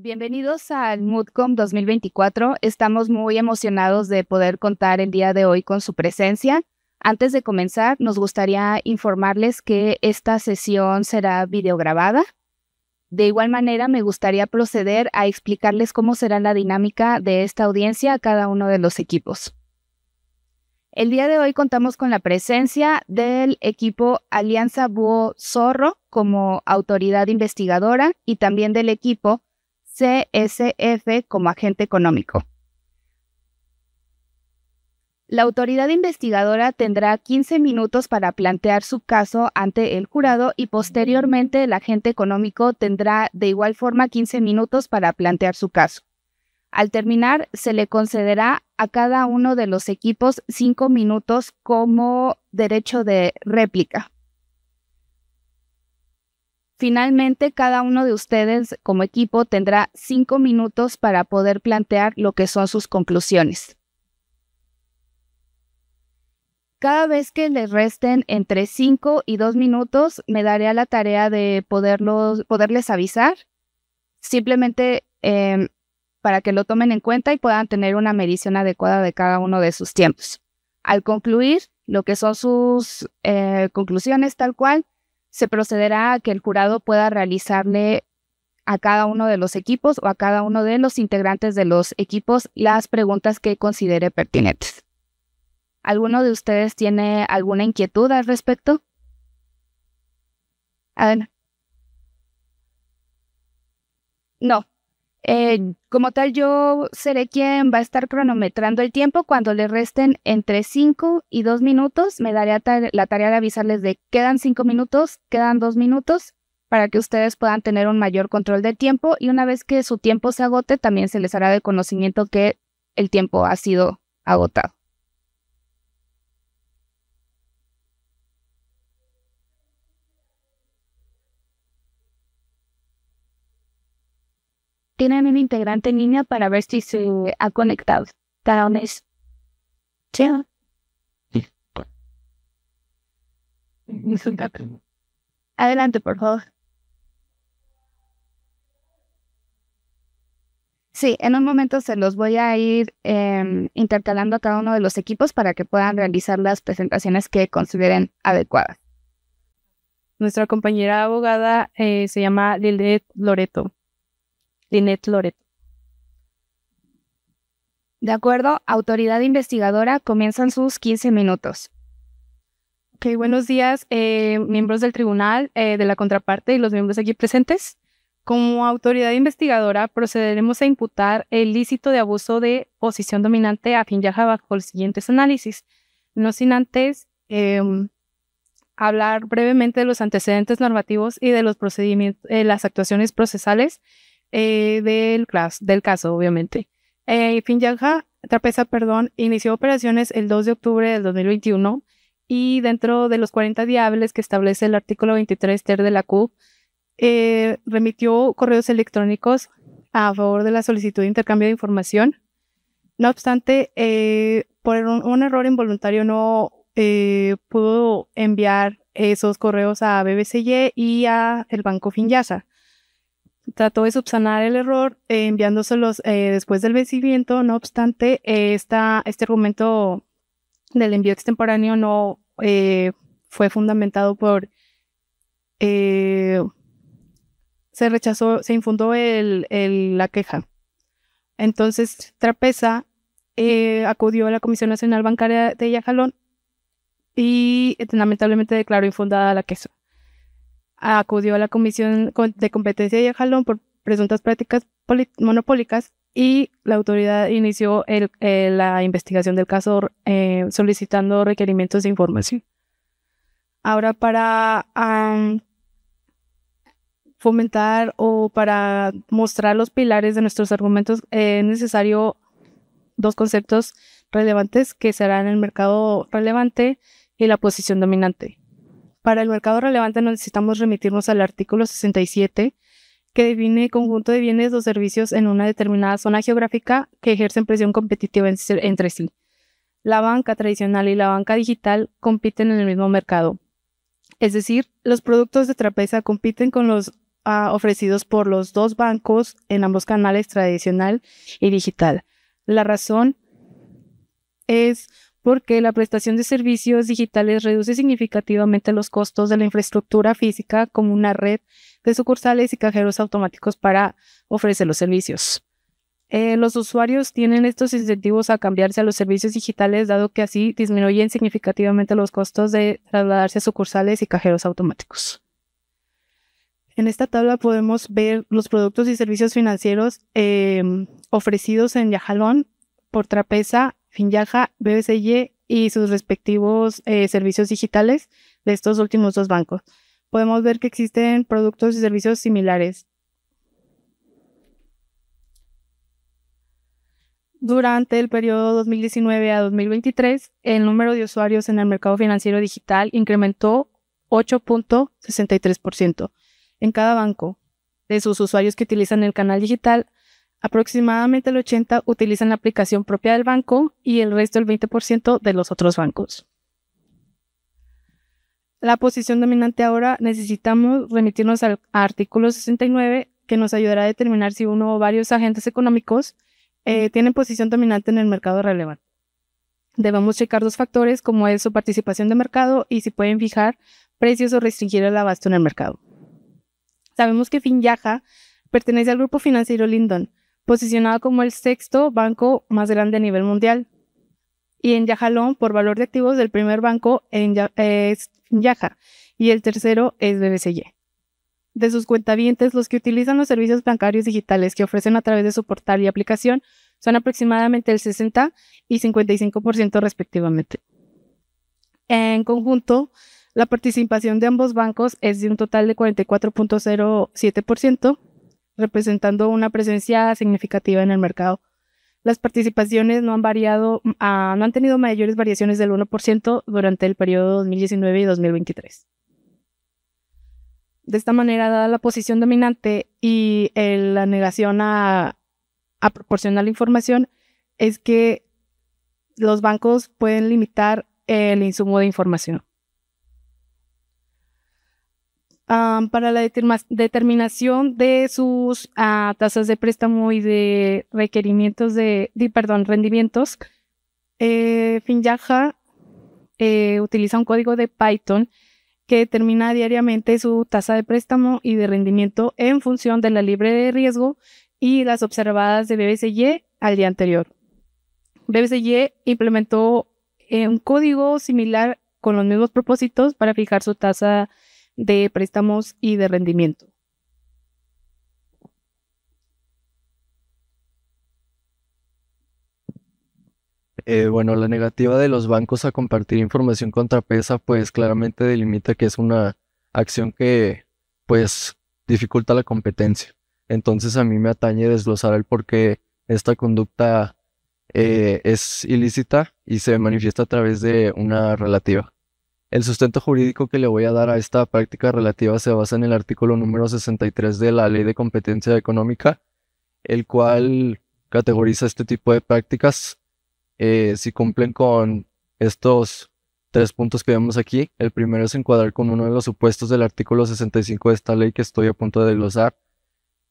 Bienvenidos al Moodcom 2024. Estamos muy emocionados de poder contar el día de hoy con su presencia. Antes de comenzar, nos gustaría informarles que esta sesión será videograbada. De igual manera, me gustaría proceder a explicarles cómo será la dinámica de esta audiencia a cada uno de los equipos. El día de hoy contamos con la presencia del equipo Alianza Búho Zorro como autoridad investigadora y también del equipo CSF como agente económico. La autoridad investigadora tendrá 15 minutos para plantear su caso ante el jurado y posteriormente el agente económico tendrá de igual forma 15 minutos para plantear su caso. Al terminar, se le concederá a cada uno de los equipos 5 minutos como derecho de réplica. Finalmente, cada uno de ustedes como equipo tendrá cinco minutos para poder plantear lo que son sus conclusiones. Cada vez que les resten entre 5 y 2 minutos, me daré a la tarea de poderlos, poderles avisar, simplemente em, para que lo tomen en cuenta y puedan tener una medición adecuada de cada uno de sus tiempos. Al concluir lo que son sus eh, conclusiones tal cual, se procederá a que el jurado pueda realizarle a cada uno de los equipos o a cada uno de los integrantes de los equipos las preguntas que considere pertinentes. ¿Alguno de ustedes tiene alguna inquietud al respecto? No, eh, como tal, yo seré quien va a estar cronometrando el tiempo. Cuando le resten entre 5 y 2 minutos, me daré la tarea de avisarles de quedan cinco minutos, quedan dos minutos, para que ustedes puedan tener un mayor control del tiempo. Y una vez que su tiempo se agote, también se les hará de conocimiento que el tiempo ha sido agotado. tienen un integrante en línea para ver si se ha conectado Talones. Sí. Sí. Adelante, por favor. Sí, en un momento se los voy a ir em, intercalando a cada uno de los equipos para que puedan realizar las presentaciones que consideren adecuadas. Nuestra compañera abogada eh, se llama Lilith Loreto. Linet Loret. De acuerdo, autoridad investigadora, comienzan sus 15 minutos. buenos días, eh, miembros del tribunal, eh, de la contraparte y los miembros aquí presentes. Como autoridad investigadora, procederemos a imputar el lícito de abuso de posición dominante a Finjaja bajo los siguientes análisis. No sin antes em, hablar brevemente de los antecedentes normativos y de los procedimientos, eh, las actuaciones procesales eh, del, caso, obviamente. Eh, Finjaja, Trapeza, perdón, inició operaciones el 2 de octubre del 2021 y dentro de los 40 diables que establece el artículo 23 ter de la CUP, eh, remitió correos electrónicos a favor de la solicitud de intercambio de información. No obstante, por un, error involuntario no pudo enviar esos correos a BBC y a el banco Finyasa trató de subsanar el error eh, enviándoselos eh, después del vencimiento. No obstante, eh, esta, este argumento del envío extemporáneo no fue fundamentado por... se rechazó, se infundó el, la queja. Entonces, Trapeza acudió a la Comisión Nacional Bancaria de Yajalón y lamentablemente declaró infundada la queja acudió a la Comisión de Competencia y a Jalón por presuntas prácticas monopólicas y la autoridad inició eh, la investigación del caso eh, solicitando requerimientos de información. Ahora, para fomentar o para mostrar los pilares de nuestros argumentos, eh, es necesario dos conceptos relevantes que serán el mercado relevante y la posición dominante. Para el mercado relevante necesitamos remitirnos al artículo 67 que define conjunto de bienes o servicios en una determinada zona geográfica que ejercen presión competitiva entre sí. La banca tradicional y la banca digital compiten en el mismo mercado. Es decir, los productos de Trapeza compiten con los ah, ofrecidos por los dos bancos en ambos canales tradicional y digital. La razón es porque la prestación de servicios digitales reduce significativamente los costos de la infraestructura física como una red de sucursales y cajeros automáticos para ofrecer los servicios. Eh, los usuarios tienen estos incentivos a cambiarse a los servicios digitales, dado que así disminuyen significativamente los costos de trasladarse a sucursales y cajeros automáticos. En esta tabla podemos ver los productos y servicios financieros em, ofrecidos en Yajalón por Trapeza Finjaja, BBCY y sus respectivos eh, servicios digitales de estos últimos dos bancos. Podemos ver que existen productos y servicios similares. Durante el periodo 2019 a 2023, el número de usuarios en el mercado financiero digital incrementó 8.63% en cada banco de sus usuarios que utilizan el canal digital Aproximadamente el 80% utilizan la aplicación propia del banco y el resto, el 20%, de los otros bancos. La posición dominante ahora necesitamos remitirnos al artículo 69 que nos ayudará a determinar si uno o varios agentes económicos eh, tienen posición dominante en el mercado relevante. Debemos checar dos factores como es su participación de mercado y si pueden fijar precios o restringir el abasto en el mercado. Sabemos que FinYaja pertenece al grupo financiero Lindon, posicionado como el sexto banco más grande a nivel mundial. Y en Yajalón, por valor de activos, del primer banco en es Yaja y el tercero es BBCY. De sus cuentavientes, los que utilizan los servicios bancarios digitales que ofrecen a través de su portal y aplicación son aproximadamente el 60 y 55% respectivamente. En conjunto, la participación de ambos bancos es de un total de 44.07%, representando una presencia significativa en el mercado. Las participaciones no han variado, mm, ah, no han tenido mayores variaciones del 1% durante el periodo 2019 y 2023. De esta manera, dada la posición dominante y eh, la negación a, a proporcionar la información, es que los bancos pueden limitar el insumo de información para la determinación de sus ah, tasas de préstamo y de requerimientos de, perdón, rendimientos, eh, Finjaja eh, utiliza un código de Python que determina diariamente su tasa de préstamo y de rendimiento en función de la libre de riesgo y las observadas de BBCY al día anterior. BBCY implementó eh, un código similar con los mismos propósitos para fijar su tasa de préstamos y de rendimiento. Eh, bueno, la negativa de los bancos a compartir información contrapesa, pues claramente delimita que es una acción que, pues, dificulta la competencia. Entonces a mí me atañe desglosar el por qué esta conducta eh, es ilícita y se manifiesta a través de una relativa. El sustento jurídico que le voy a dar a esta práctica relativa se basa en el artículo número 63 de la Ley de Competencia Económica, el cual categoriza este tipo de prácticas. Eh, si cumplen con estos tres puntos que vemos aquí, el primero es encuadrar con uno de los supuestos del artículo 65 de esta ley que estoy a punto de desglosar.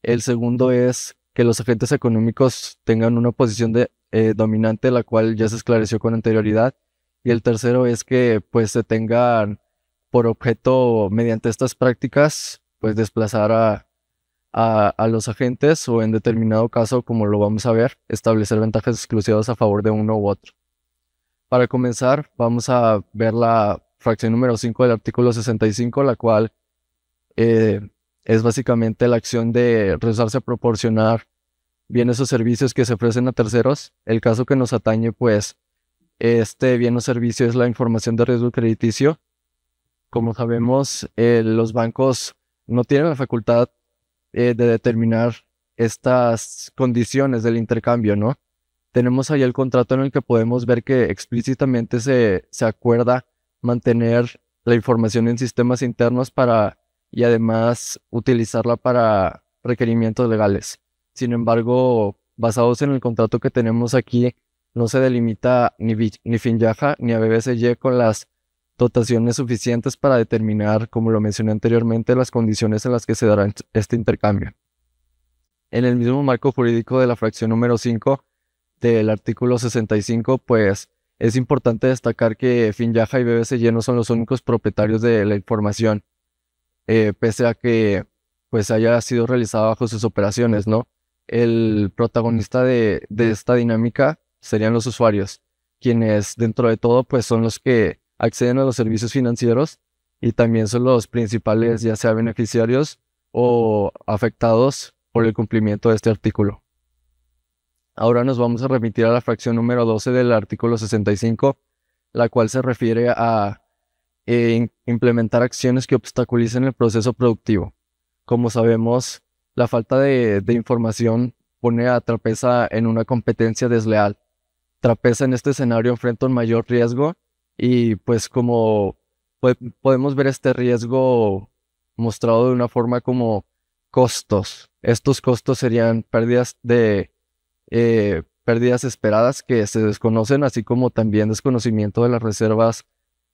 El segundo es que los agentes económicos tengan una posición de, eh, dominante, la cual ya se esclareció con anterioridad. Y el tercero es que pues se tengan por objeto mediante estas prácticas pues desplazar a, los agentes o en determinado caso, como lo vamos a ver, establecer ventajas exclusivas a favor de uno u otro. Para comenzar, vamos a ver la fracción número 5 del artículo 65, la cual eh, es básicamente la acción de rezarse a proporcionar bienes o servicios que se ofrecen a terceros. El caso que nos atañe, pues, este bien o servicio es la información de riesgo crediticio. Como sabemos, eh, los bancos no tienen la facultad eh, de determinar estas condiciones del intercambio, ¿no? Tenemos ahí el contrato en el que podemos ver que explícitamente se, se acuerda mantener la información en sistemas internos para y además utilizarla para requerimientos legales. Sin embargo, basados en el contrato que tenemos aquí, no se delimita ni, ni ni a y con las dotaciones suficientes para determinar, como lo mencioné anteriormente, las condiciones en las que se dará este intercambio. En el mismo marco jurídico de la fracción número 5 del artículo 65, pues es importante destacar que Finjaja y BBCY no son los únicos propietarios de la información, eh, pese a que pues haya sido realizada bajo sus operaciones, ¿no? El protagonista de, de esta dinámica serían los usuarios, quienes dentro de todo pues son los que acceden a los servicios financieros y también son los principales ya sea beneficiarios o afectados por el cumplimiento de este artículo. Ahora nos vamos a remitir a la fracción número 12 del artículo 65, la cual se refiere a eh, implementar acciones que obstaculicen el proceso productivo. Como sabemos, la falta de información pone a Trapeza en una competencia desleal trapeza en este escenario enfrenta un mayor riesgo y pues como podemos ver este riesgo mostrado de una forma como costos. Estos costos serían pérdidas de eh, pérdidas esperadas que se desconocen, así como también desconocimiento de las reservas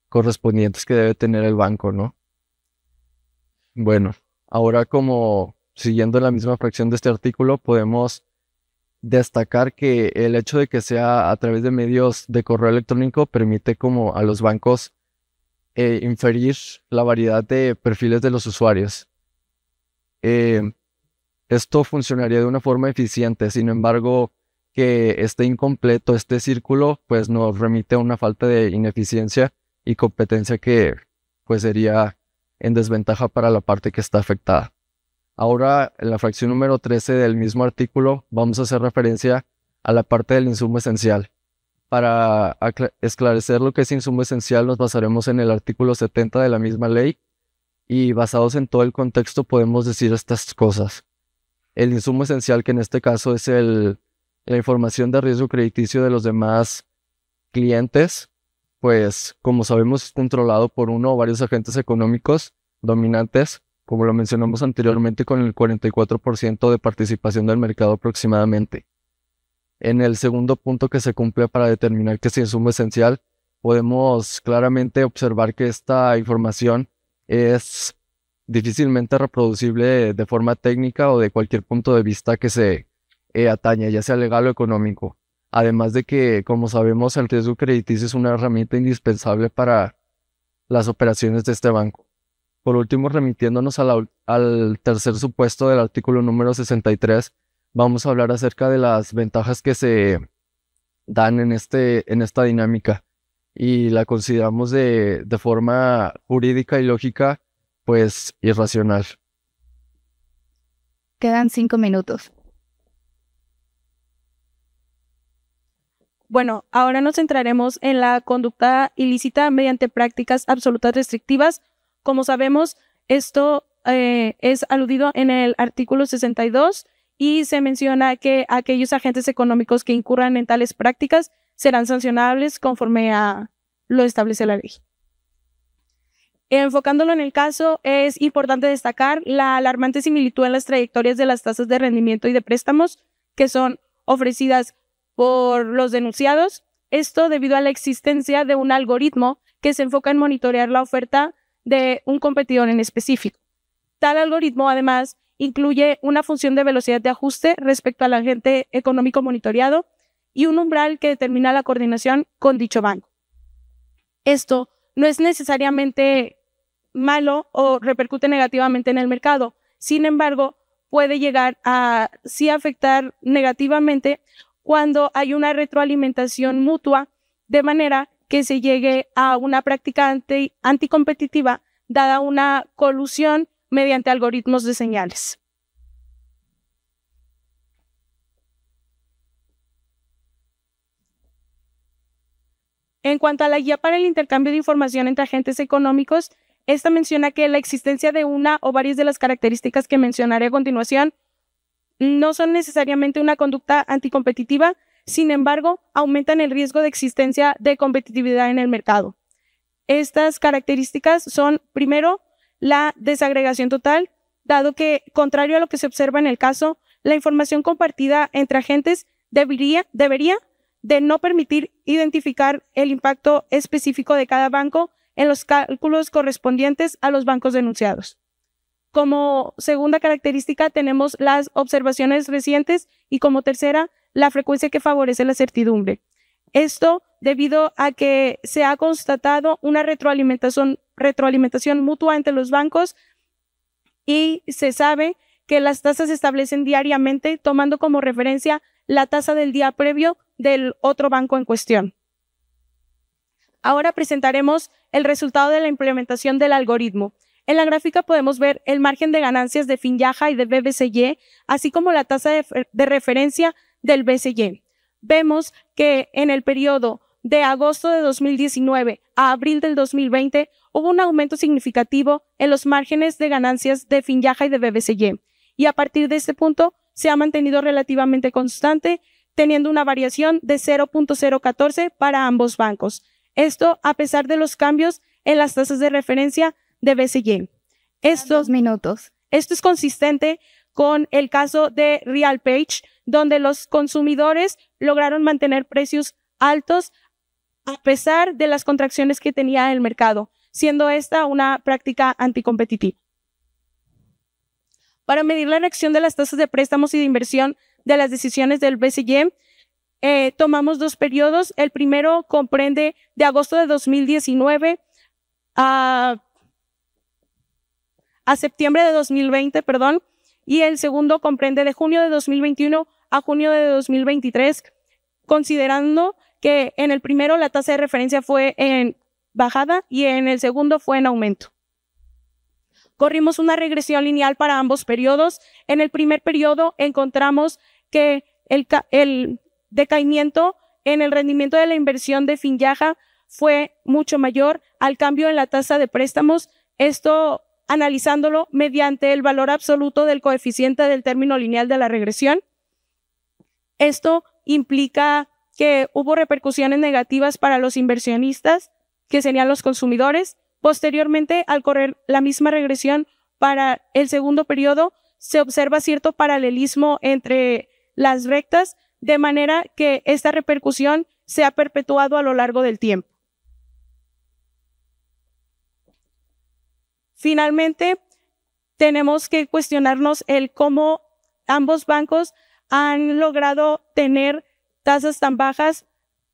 correspondientes que debe tener el banco, ¿no? Bueno, ahora como siguiendo la misma fracción de este artículo, podemos destacar que el hecho de que sea a través de medios de correo electrónico permite como a los bancos eh, inferir la variedad de perfiles de los usuarios. Eh, esto funcionaría de una forma eficiente, sin embargo, que esté incompleto este círculo, pues nos remite a una falta de ineficiencia y competencia que pues sería en desventaja para la parte que está afectada. Ahora, en la fracción número 13 del mismo artículo, vamos a hacer referencia a la parte del insumo esencial. Para esclarecer lo que es insumo esencial, nos basaremos en el artículo 70 de la misma ley y basados en todo el contexto podemos decir estas cosas. El insumo esencial, que en este caso es el, la información de riesgo crediticio de los demás clientes, pues como sabemos es controlado por uno o varios agentes económicos dominantes como lo mencionamos anteriormente, con el 44% de participación del mercado aproximadamente. En el segundo punto que se cumple para determinar que es insumo esencial, podemos claramente observar que esta información es difícilmente reproducible de forma técnica o de cualquier punto de vista que se eh, atañe, ya sea legal o económico. Además de que, como sabemos, el riesgo crediticio es una herramienta indispensable para las operaciones de este banco. Por último, remitiéndonos al tercer supuesto del artículo número 63, vamos a hablar acerca de las ventajas que se dan en, este, en esta dinámica y la consideramos de, de forma jurídica y lógica, pues irracional. Quedan cinco minutos. Bueno, ahora nos centraremos en la conducta ilícita mediante prácticas absolutas restrictivas como sabemos, esto eh, es aludido en el artículo 62 y se menciona que aquellos agentes económicos que incurran en tales prácticas serán sancionables conforme a lo establece la ley. Enfocándolo en el caso, es importante destacar la alarmante similitud en las trayectorias de las tasas de rendimiento y de préstamos que son ofrecidas por los denunciados. Esto debido a la existencia de un algoritmo que se enfoca en monitorear la oferta de un competidor en específico. Tal algoritmo, además, incluye una función de velocidad de ajuste respecto al agente económico monitoreado y un umbral que determina la coordinación con dicho banco. Esto no es necesariamente malo o repercute negativamente en el mercado. Sin embargo, puede llegar a sí afectar negativamente cuando hay una retroalimentación mutua, de manera que se llegue a una práctica anticompetitiva dada una colusión mediante algoritmos de señales. En cuanto a la guía para el intercambio de información entre agentes económicos, esta menciona que la existencia de una o varias de las características que mencionaré a continuación no son necesariamente una conducta anticompetitiva, sin embargo, aumentan el riesgo de existencia de competitividad en el mercado. Estas características son, primero, la desagregación total, dado que, contrario a lo que se observa en el caso, la información compartida entre agentes debería, debería de no permitir identificar el impacto específico de cada banco en los cálculos correspondientes a los bancos denunciados. Como segunda característica tenemos las observaciones recientes y como tercera la frecuencia que favorece la certidumbre. Esto debido a que se ha constatado una retroalimentación, retroalimentación mutua entre los bancos y se sabe que las tasas se establecen diariamente tomando como referencia la tasa del día previo del otro banco en cuestión. Ahora presentaremos el resultado de la implementación del algoritmo. En la gráfica podemos ver el margen de ganancias de Finyaja y de BBCY, así como la tasa de referencia del BCG. Vemos que en el periodo de agosto de 2019 a abril del 2020 hubo un aumento significativo en los márgenes de ganancias de Finjaja y de BBCY. Y a partir de este punto se ha mantenido relativamente constante, teniendo una variación de 0.014 para ambos bancos. Esto a pesar de los cambios en las tasas de referencia de BCY. Estos minutos. Esto es consistente con el caso de RealPage, donde los consumidores lograron mantener precios altos a pesar de las contracciones que tenía el mercado, siendo esta una práctica anticompetitiva. Para medir la reacción de las tasas de préstamos y de inversión de las decisiones del BCE eh, tomamos dos periodos. El primero comprende de agosto de 2019 a, a septiembre de 2020, perdón, y el segundo comprende de junio de 2021 a junio de 2023, considerando que en el primero la tasa de referencia fue en bajada y en el segundo fue en aumento. Corrimos una regresión lineal para ambos periodos. En el primer periodo encontramos que el, el decaimiento en el rendimiento de la inversión de Finyaja fue mucho mayor al cambio en la tasa de préstamos. Esto analizándolo mediante el valor absoluto del coeficiente del término lineal de la regresión. Esto implica que hubo repercusiones negativas para los inversionistas, que serían los consumidores. Posteriormente, al correr la misma regresión para el segundo periodo, se observa cierto paralelismo entre las rectas, de manera que esta repercusión se ha perpetuado a lo largo del tiempo. Finalmente, tenemos que cuestionarnos el cómo ambos bancos han logrado tener tasas tan bajas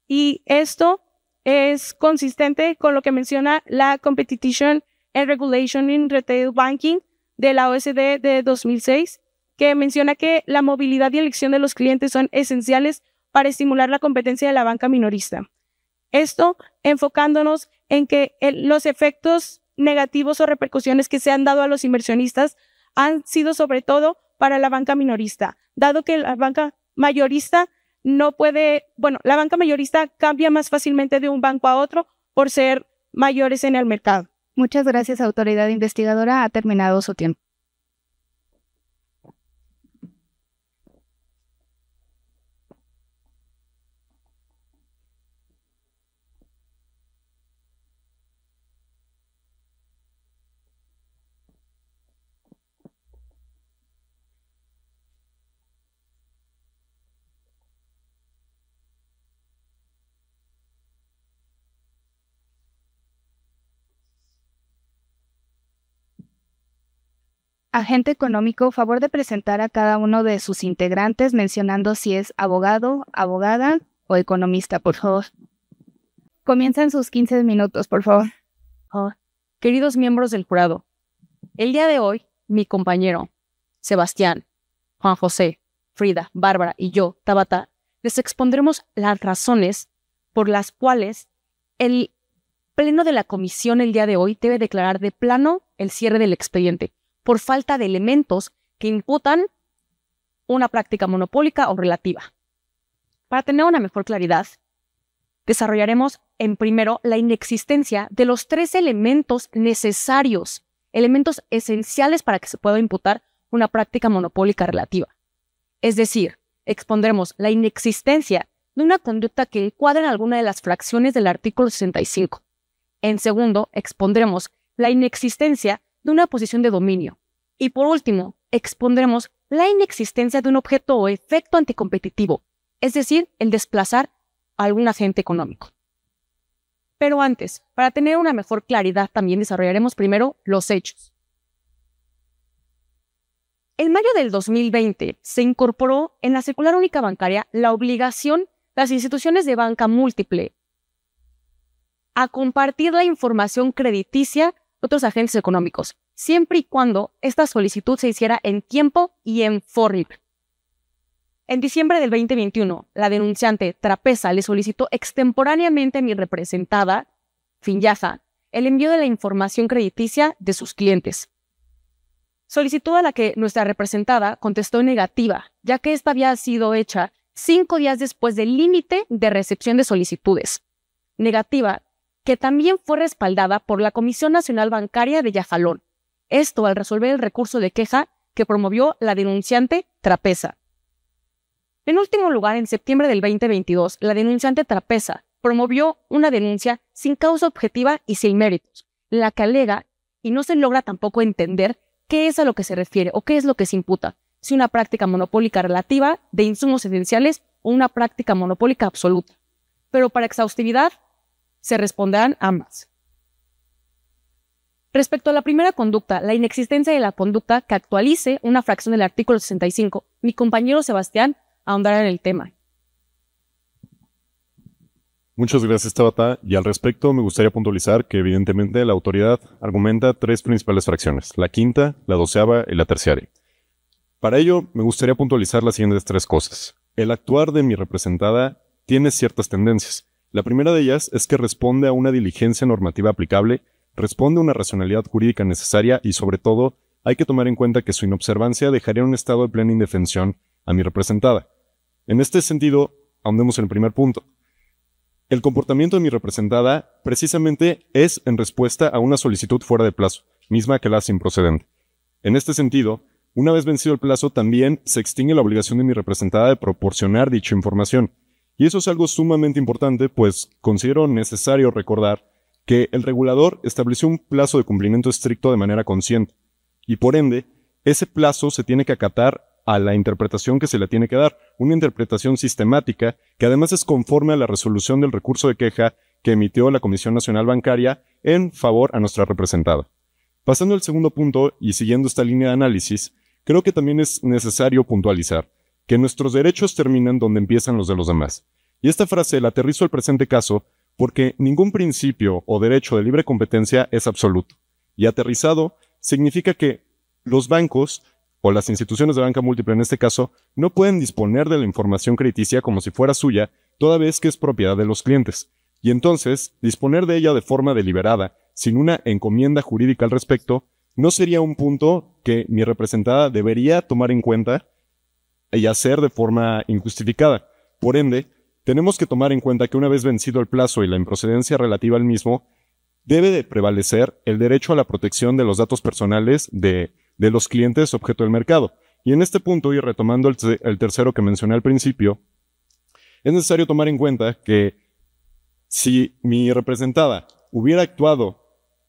y esto es consistente con lo que menciona la Competition and Regulation in Retail Banking de la OSD de 2006, que menciona que la movilidad y elección de los clientes son esenciales para estimular la competencia de la banca minorista. Esto enfocándonos en que los efectos negativos o repercusiones que se han dado a los inversionistas han sido sobre todo para la banca minorista, dado que la banca mayorista no puede, bueno, la banca mayorista cambia más fácilmente de un banco a otro por ser mayores en el mercado. Muchas gracias, autoridad investigadora. Ha terminado su tiempo. Agente económico, favor de presentar a cada uno de sus integrantes mencionando si es abogado, abogada o economista, por favor. Comienzan sus 15 minutos, por favor. Ah, queridos miembros del jurado, el día de hoy, mi compañero, Sebastián, Juan José, Frida, Bárbara y yo, Tabata, les expondremos las razones por las cuales el pleno de la comisión el día de hoy debe declarar de plano el cierre del expediente por falta de elementos que imputan una práctica monopólica o relativa. Para tener una mejor claridad, desarrollaremos en primero la inexistencia de los tres elementos necesarios, elementos esenciales para que se pueda imputar una práctica monopólica relativa. Es decir, expondremos la inexistencia de una conducta que encuadre en alguna de las fracciones del artículo 65. En segundo, expondremos la inexistencia de una posición de dominio. Y por último, expondremos la inexistencia de un objeto o efecto anticompetitivo, es decir, el desplazar a algún agente económico. Pero antes, para tener una mejor claridad, también desarrollaremos primero los hechos. En mayo del 2020 se incorporó en la circular única bancaria la obligación de las instituciones de banca múltiple a compartir la información crediticia otros agentes económicos, siempre y cuando esta solicitud se hiciera en tiempo y en forma. En diciembre del 2021, la denunciante Trapeza le solicitó extemporáneamente a mi representada, Finyaza, el envío de la información crediticia de sus clientes. Solicitud a la que nuestra representada contestó negativa, ya que esta había sido hecha cinco días después del límite de recepción de solicitudes. Negativa que también fue respaldada por la Comisión Nacional Bancaria de Yajalón. Esto al resolver el recurso de queja que promovió la denunciante Trapeza. En último lugar, en septiembre del 2022, la denunciante Trapeza promovió una denuncia sin causa objetiva y sin méritos, la que alega, y no se logra tampoco entender qué es a lo que se refiere o qué es lo que se imputa, si una práctica monopólica relativa de insumos esenciales o una práctica monopólica absoluta. Pero para exhaustividad, se responderán ambas. Respecto a la primera conducta, la inexistencia de la conducta que actualice una fracción del artículo 65, mi compañero Sebastián ahondará en el tema. Muchas gracias, Tabata. Y al respecto, me gustaría puntualizar que, evidentemente, la autoridad argumenta tres principales fracciones: la quinta, la doceava y la terciaria. Para ello, me gustaría puntualizar las siguientes tres cosas. El actuar de mi representada tiene ciertas tendencias, la primera de ellas es que responde a una diligencia normativa aplicable, responde a una racionalidad jurídica necesaria y, sobre todo, hay que tomar en cuenta que su inobservancia dejaría un estado de plena indefensión a mi representada. En este sentido, ahondemos en el primer punto. El comportamiento de mi representada precisamente es en respuesta a una solicitud fuera de plazo, misma que la sin procedente. En este sentido, una vez vencido el plazo, también se extingue la obligación de mi representada de proporcionar dicha información, y eso es algo sumamente importante, pues considero necesario recordar que el regulador estableció un plazo de cumplimiento estricto de manera consciente, y por ende, ese plazo se tiene que acatar a la interpretación que se le tiene que dar, una interpretación sistemática que además es conforme a la resolución del recurso de queja que emitió la Comisión Nacional Bancaria en favor a nuestra representada. Pasando al segundo punto y siguiendo esta línea de análisis, creo que también es necesario puntualizar que nuestros derechos terminan donde empiezan los de los demás. Y esta frase la aterrizo al presente caso porque ningún principio o derecho de libre competencia es absoluto. Y aterrizado significa que los bancos o las instituciones de banca múltiple en este caso no pueden disponer de la información crediticia como si fuera suya toda vez que es propiedad de los clientes. Y entonces, disponer de ella de forma deliberada, sin una encomienda jurídica al respecto, no sería un punto que mi representada debería tomar en cuenta y hacer de forma injustificada. Por ende, tenemos que tomar en cuenta que una vez vencido el plazo y la improcedencia relativa al mismo, debe de prevalecer el derecho a la protección de los datos personales de, los clientes objeto del mercado. Y en este punto, y retomando el, el tercero que mencioné al principio, es necesario tomar en cuenta que si mi representada hubiera actuado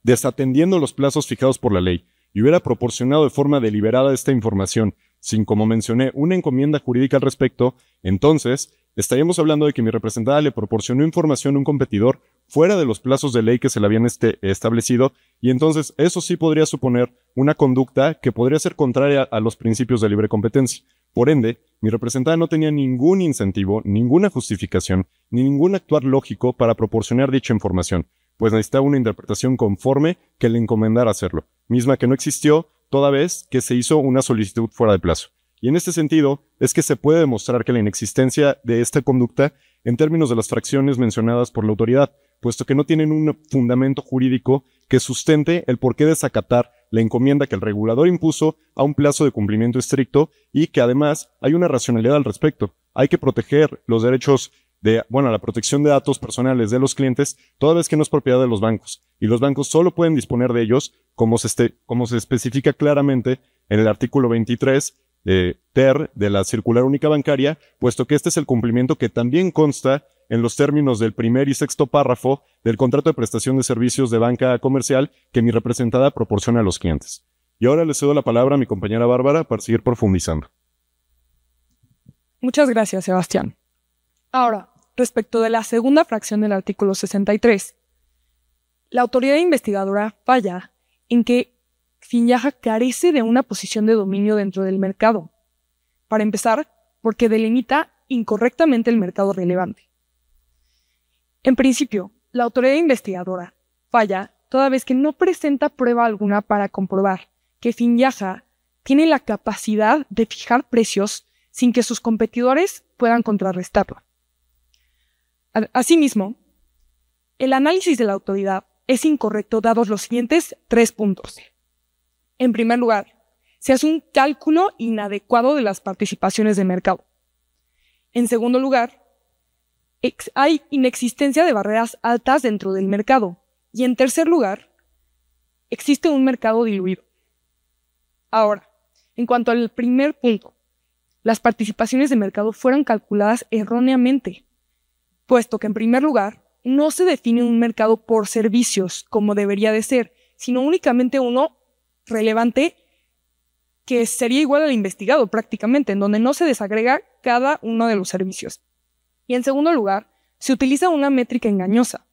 desatendiendo los plazos fijados por la ley y hubiera proporcionado de forma deliberada esta información sin, como mencioné, una encomienda jurídica al respecto, entonces estaríamos hablando de que mi representada le proporcionó información a un competidor fuera de los plazos de ley que se le habían este, establecido, y entonces eso sí podría suponer una conducta que podría ser contraria a los principios de libre competencia. Por ende, mi representada no tenía ningún incentivo, ninguna justificación, ni ningún actuar lógico para proporcionar dicha información, pues necesitaba una interpretación conforme que le encomendara hacerlo, misma que no existió toda vez que se hizo una solicitud fuera de plazo. Y en este sentido, es que se puede demostrar que la inexistencia de esta conducta en términos de las fracciones mencionadas por la autoridad, puesto que no tienen un fundamento jurídico que sustente el porqué desacatar la encomienda que el regulador impuso a un plazo de cumplimiento estricto y que además hay una racionalidad al respecto. Hay que proteger los derechos de, bueno, la protección de datos personales de los clientes, toda vez que no es propiedad de los bancos. Y los bancos solo pueden disponer de ellos, como se, este, como se especifica claramente en el artículo 23 eh, TER de la Circular Única Bancaria, puesto que este es el cumplimiento que también consta en los términos del primer y sexto párrafo del contrato de prestación de servicios de banca comercial que mi representada proporciona a los clientes. Y ahora le cedo la palabra a mi compañera Bárbara para seguir profundizando. Muchas gracias, Sebastián. Ahora, respecto de la segunda fracción del artículo 63. La autoridad investigadora falla en que Finyaja carece de una posición de dominio dentro del mercado. Para empezar, porque delimita incorrectamente el mercado relevante. En principio, la autoridad investigadora falla toda vez que no presenta prueba alguna para comprobar que Finyaja tiene la capacidad de fijar precios sin que sus competidores puedan contrarrestarlo. Asimismo, el análisis de la autoridad es incorrecto dados los siguientes tres puntos. En primer lugar, se hace un cálculo inadecuado de las participaciones de mercado. En segundo lugar, hay inexistencia de barreras altas dentro del mercado. Y en tercer lugar, existe un mercado diluido. Ahora, en cuanto al primer punto, las participaciones de mercado fueron calculadas erróneamente puesto que en primer lugar, no se define un mercado por servicios como debería de ser, sino únicamente uno relevante que sería igual al investigado prácticamente, en donde no se desagrega cada uno de los servicios. Y en segundo lugar, se utiliza una métrica engañosa.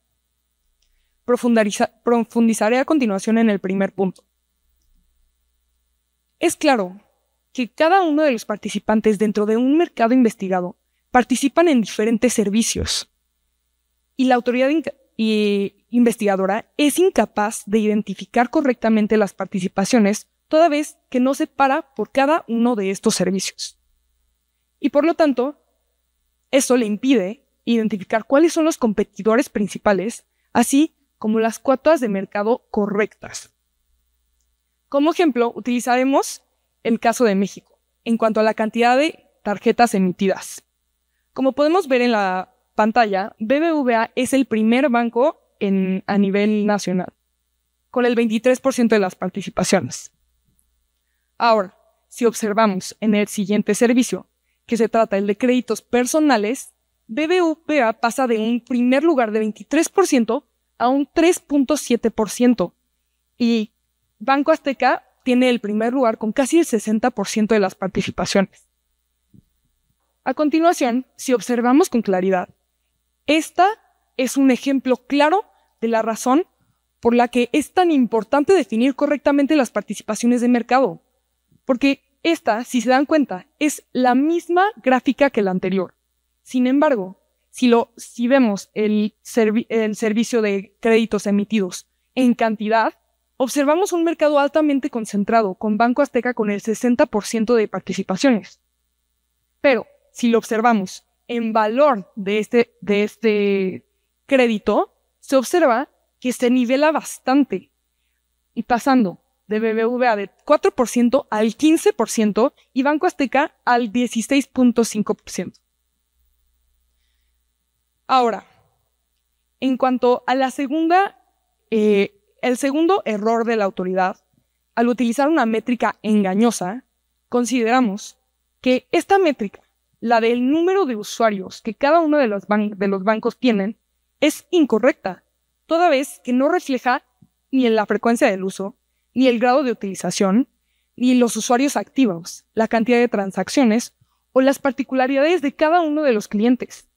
Profundizaré a continuación en el primer punto. Es claro que cada uno de los participantes dentro de un mercado investigado participan en diferentes servicios y la autoridad investigadora es incapaz de identificar correctamente las participaciones, toda vez que no se para por cada uno de estos servicios. Y por lo tanto, eso le impide identificar cuáles son los competidores principales, así como las cuotas de mercado correctas. Como ejemplo, utilizaremos el caso de México en cuanto a la cantidad de tarjetas emitidas. Como podemos ver en la pantalla, BBVA es el primer banco en, a nivel nacional, con el 23% de las participaciones. Ahora, si observamos en el siguiente servicio, que se trata el de créditos personales, BBVA pasa de un primer lugar de 23% a un 3.7%. Y Banco Azteca tiene el primer lugar con casi el 60% de las participaciones. A continuación, si observamos con claridad, esta es un ejemplo claro de la razón por la que es tan importante definir correctamente las participaciones de mercado, porque esta, si se dan cuenta, es la misma gráfica que la anterior. Sin embargo, si, lo, vemos el, el servicio de créditos emitidos en cantidad, observamos un mercado altamente concentrado, con Banco Azteca con el 60% de participaciones. Pero, si lo observamos en valor de este, de este crédito, se observa que se nivela bastante y pasando de BBVA de 4% al 15% y Banco Azteca al 16.5%. Ahora, en cuanto a la segunda, eh, el segundo error de la autoridad, al utilizar una métrica engañosa, consideramos que esta métrica la del número de usuarios que cada uno de los, bancos tienen es incorrecta, toda vez que no refleja ni la frecuencia del uso, ni el grado de utilización, ni los usuarios activos, la cantidad de transacciones o las particularidades de cada uno de los clientes.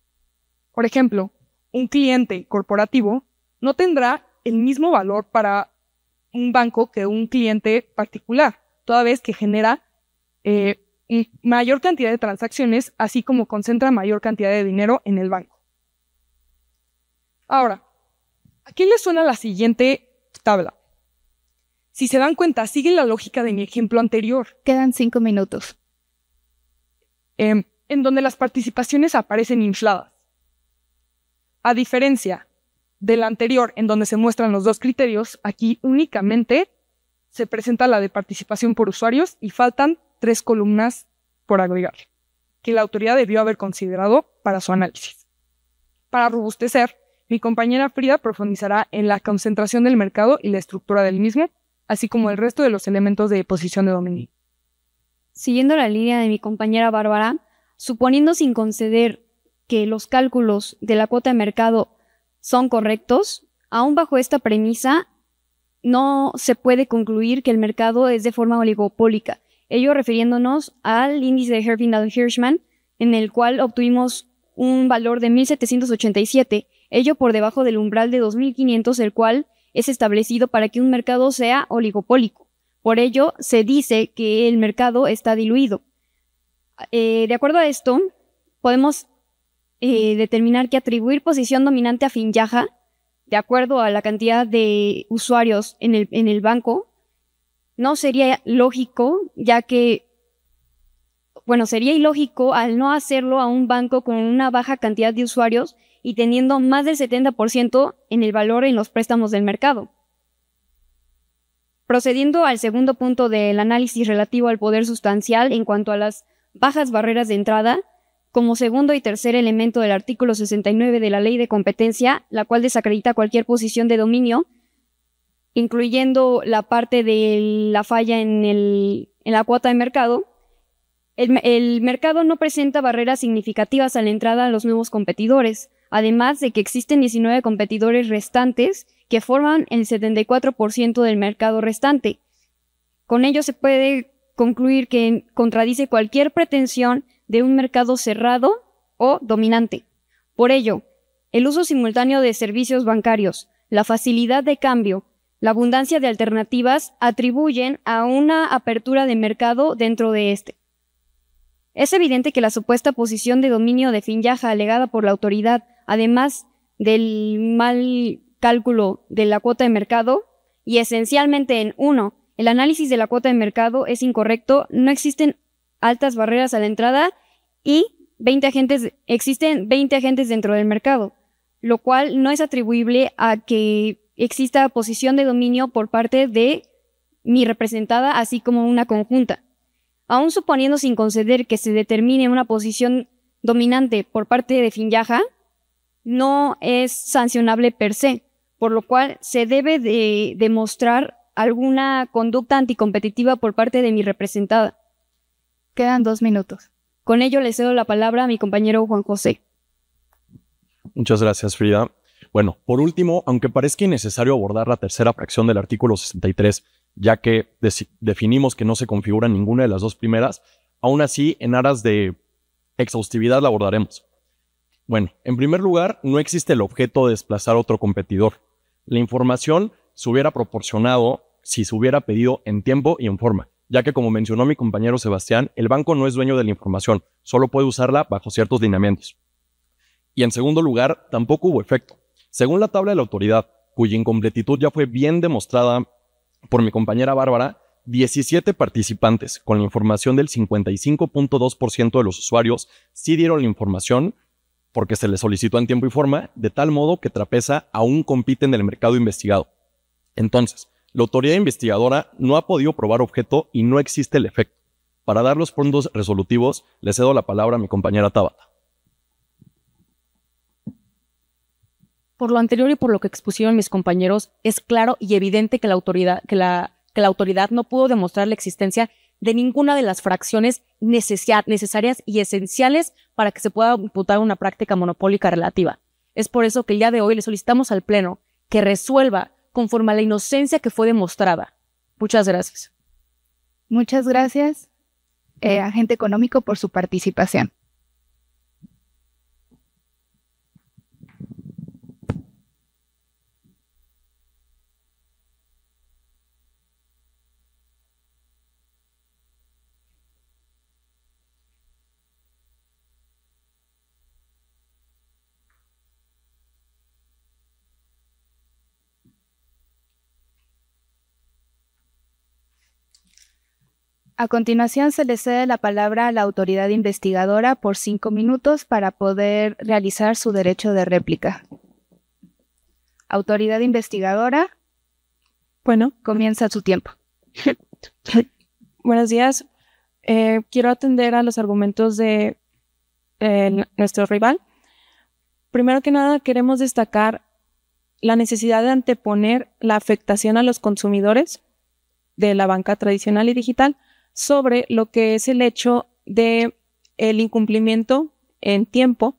Por ejemplo, un cliente corporativo no tendrá el mismo valor para un banco que un cliente particular, toda vez que genera eh, mayor cantidad de transacciones, así como concentra mayor cantidad de dinero en el banco. Ahora, ¿a quién le suena la siguiente tabla? Si se dan cuenta, sigue la lógica de mi ejemplo anterior. Quedan cinco minutos. Em, en donde las participaciones aparecen infladas. A diferencia del anterior, en donde se muestran los dos criterios, aquí únicamente se presenta la de participación por usuarios y faltan tres columnas por agregar, que la autoridad debió haber considerado para su análisis. Para robustecer, mi compañera Frida profundizará en la concentración del mercado y la estructura del mismo, así como el resto de los elementos de posición de dominio. Siguiendo la línea de mi compañera Bárbara, suponiendo sin conceder que los cálculos de la cuota de mercado son correctos, aún bajo esta premisa, no se puede concluir que el mercado es de forma oligopólica ello refiriéndonos al índice de Herfindahl-Hirschman, en el cual obtuvimos un valor de 1787, ello por debajo del umbral de 2500, el cual es establecido para que un mercado sea oligopólico. Por ello, se dice que el mercado está diluido. Eh, de acuerdo a esto, podemos eh, determinar que atribuir posición dominante a Finjaja, de acuerdo a la cantidad de usuarios en el banco, no sería lógico, ya que, bueno, sería ilógico al no hacerlo a un banco con una baja cantidad de usuarios y teniendo más del 70% en el valor en los préstamos del mercado. Procediendo al segundo punto del análisis relativo al poder sustancial en cuanto a las bajas barreras de entrada, como segundo y tercer elemento del artículo 69 de la Ley de Competencia, la cual desacredita cualquier posición de dominio, incluyendo la parte de la falla en, la cuota de mercado, el, mercado no presenta barreras significativas a la entrada a los nuevos competidores, además de que existen 19 competidores restantes que forman el 74% del mercado restante. Con ello se puede concluir que contradice cualquier pretensión de un mercado cerrado o dominante. Por ello, el uso simultáneo de servicios bancarios, la facilidad de cambio la abundancia de alternativas atribuyen a una apertura de mercado dentro de este. Es evidente que la supuesta posición de dominio de Finyaja alegada por la autoridad, además del mal cálculo de la cuota de mercado, y esencialmente en uno, El análisis de la cuota de mercado es incorrecto, no existen altas barreras a la entrada y 20 agentes, existen 20 agentes dentro del mercado, lo cual no es atribuible a que exista posición de dominio por parte de mi representada, así como una conjunta. Aún suponiendo sin conceder que se determine una posición dominante por parte de Finjaja no es sancionable per se, por lo cual se debe de demostrar alguna conducta anticompetitiva por parte de mi representada. Quedan dos minutos. Con ello le cedo la palabra a mi compañero Juan José. Muchas gracias, Frida. Bueno, por último, aunque parezca innecesario abordar la tercera fracción del artículo 63, ya que definimos que no se configura ninguna de las dos primeras, aún así, en aras de exhaustividad la abordaremos. Bueno, en primer lugar, no existe el objeto de desplazar a otro competidor. La información se hubiera proporcionado si se hubiera pedido en tiempo y en forma, ya que como mencionó mi compañero Sebastián, el banco no es dueño de la información, solo puede usarla bajo ciertos lineamientos. Y en segundo lugar, tampoco hubo efecto, según la tabla de la autoridad, cuya incompletitud ya fue bien demostrada por mi compañera Bárbara, 17 participantes con la información del 55.2% de los usuarios sí dieron la información porque se les solicitó en tiempo y forma, de tal modo que Trapeza aún compite en el mercado investigado. Entonces, la autoridad investigadora no ha podido probar objeto y no existe el efecto. Para dar los puntos resolutivos, le cedo la palabra a mi compañera Tabata. Por lo anterior y por lo que expusieron mis compañeros, es claro y evidente que la autoridad, que la, que la autoridad no pudo demostrar la existencia de ninguna de las fracciones necesarias y esenciales para que se pueda imputar una práctica monopólica relativa. Es por eso que el día de hoy le solicitamos al Pleno que resuelva conforme a la inocencia que fue demostrada. Muchas gracias. Muchas gracias, eh, agente económico, por su participación. A continuación se le cede la palabra a la autoridad investigadora por cinco minutos para poder realizar su derecho de réplica. Autoridad investigadora. Bueno. Comienza su tiempo. Buenos días. Eh, quiero atender a los argumentos de eh, nuestro rival. Primero que nada, queremos destacar la necesidad de anteponer la afectación a los consumidores de la banca tradicional y digital sobre lo que es el hecho de el incumplimiento en tiempo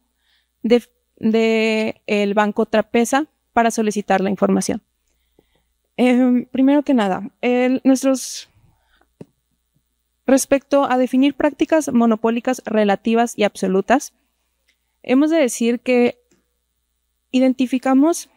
de, el banco Trapeza para solicitar la información. Em, primero que nada, nuestros respecto a definir prácticas monopólicas relativas y absolutas, hemos de decir que identificamos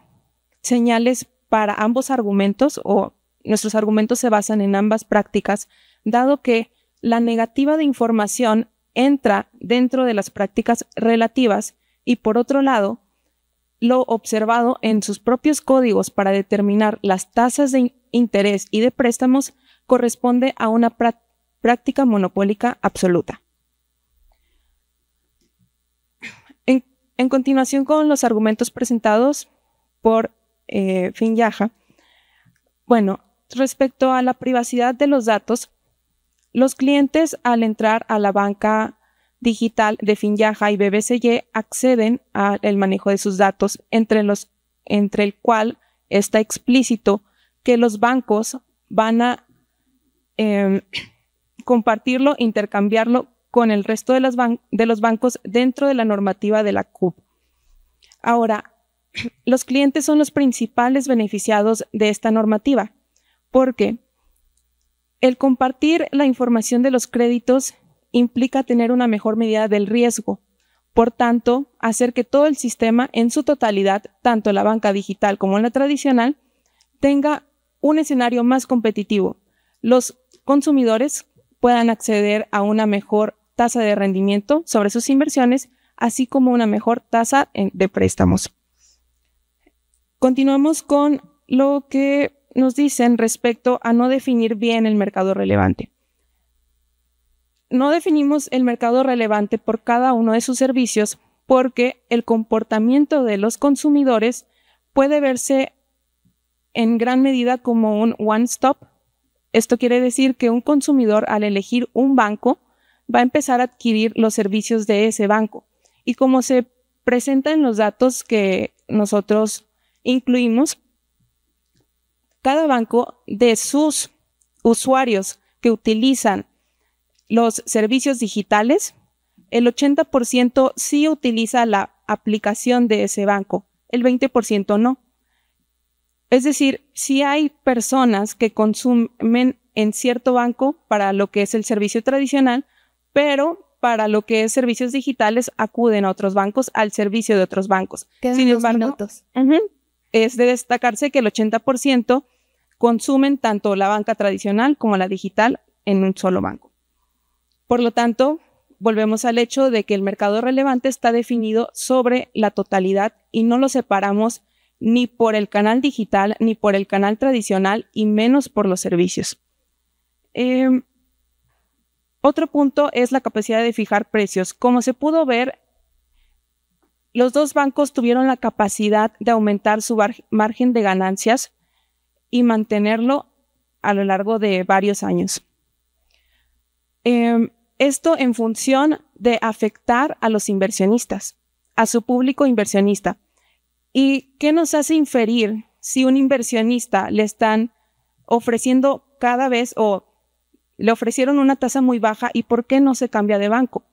señales para ambos argumentos o nuestros argumentos se basan en ambas prácticas, dado que la negativa de información entra dentro de las prácticas relativas y por otro lado, lo observado en sus propios códigos para determinar las tasas de interés y de préstamos corresponde a una práctica monopólica absoluta. En, continuación con los argumentos presentados por eh, Fin Yaja, bueno, Respecto a la privacidad de los datos, los clientes al entrar a la banca digital de Finyaja y BBCY acceden al manejo de sus datos, entre, los, entre el cual está explícito que los bancos van a em, compartirlo, intercambiarlo con el resto de, de, los bancos dentro de la normativa de la CUP. Ahora, los clientes son los principales beneficiados de esta normativa, porque el compartir la información de los créditos implica tener una mejor medida del riesgo. Por tanto, hacer que todo el sistema en su totalidad, tanto la banca digital como la tradicional, tenga un escenario más competitivo. Los consumidores puedan acceder a una mejor tasa de rendimiento sobre sus inversiones, así como una mejor tasa de préstamos. Continuamos con lo que nos dicen respecto a no definir bien el mercado relevante. No definimos el mercado relevante por cada uno de sus servicios porque el comportamiento de los consumidores puede verse en gran medida como un one-stop. Esto quiere decir que un consumidor al elegir un banco va a empezar a adquirir los servicios de ese banco. Y como se presenta en los datos que nosotros incluimos, cada banco de sus usuarios que utilizan los servicios digitales, el 80% sí utiliza la aplicación de ese banco, el 20% no. Es decir, si hay personas que consumen en cierto banco para lo que es el servicio tradicional, pero para lo que es servicios digitales acuden a otros bancos al servicio de otros bancos. Sin es de destacarse que el 80% consumen tanto la banca tradicional como la digital en un solo banco. Por lo tanto, volvemos al hecho de que el mercado relevante está definido sobre la totalidad y no lo separamos ni por el canal digital, ni por el canal tradicional y menos por los servicios. Em, otro punto es la capacidad de fijar precios. Como se pudo ver, los dos bancos tuvieron la capacidad de aumentar su margen de ganancias y mantenerlo a lo largo de varios años. Em, esto en función de afectar a los inversionistas, a su público inversionista. ¿Y qué nos hace inferir si un inversionista le están ofreciendo cada vez o le ofrecieron una tasa muy baja y por qué no se cambia de banco?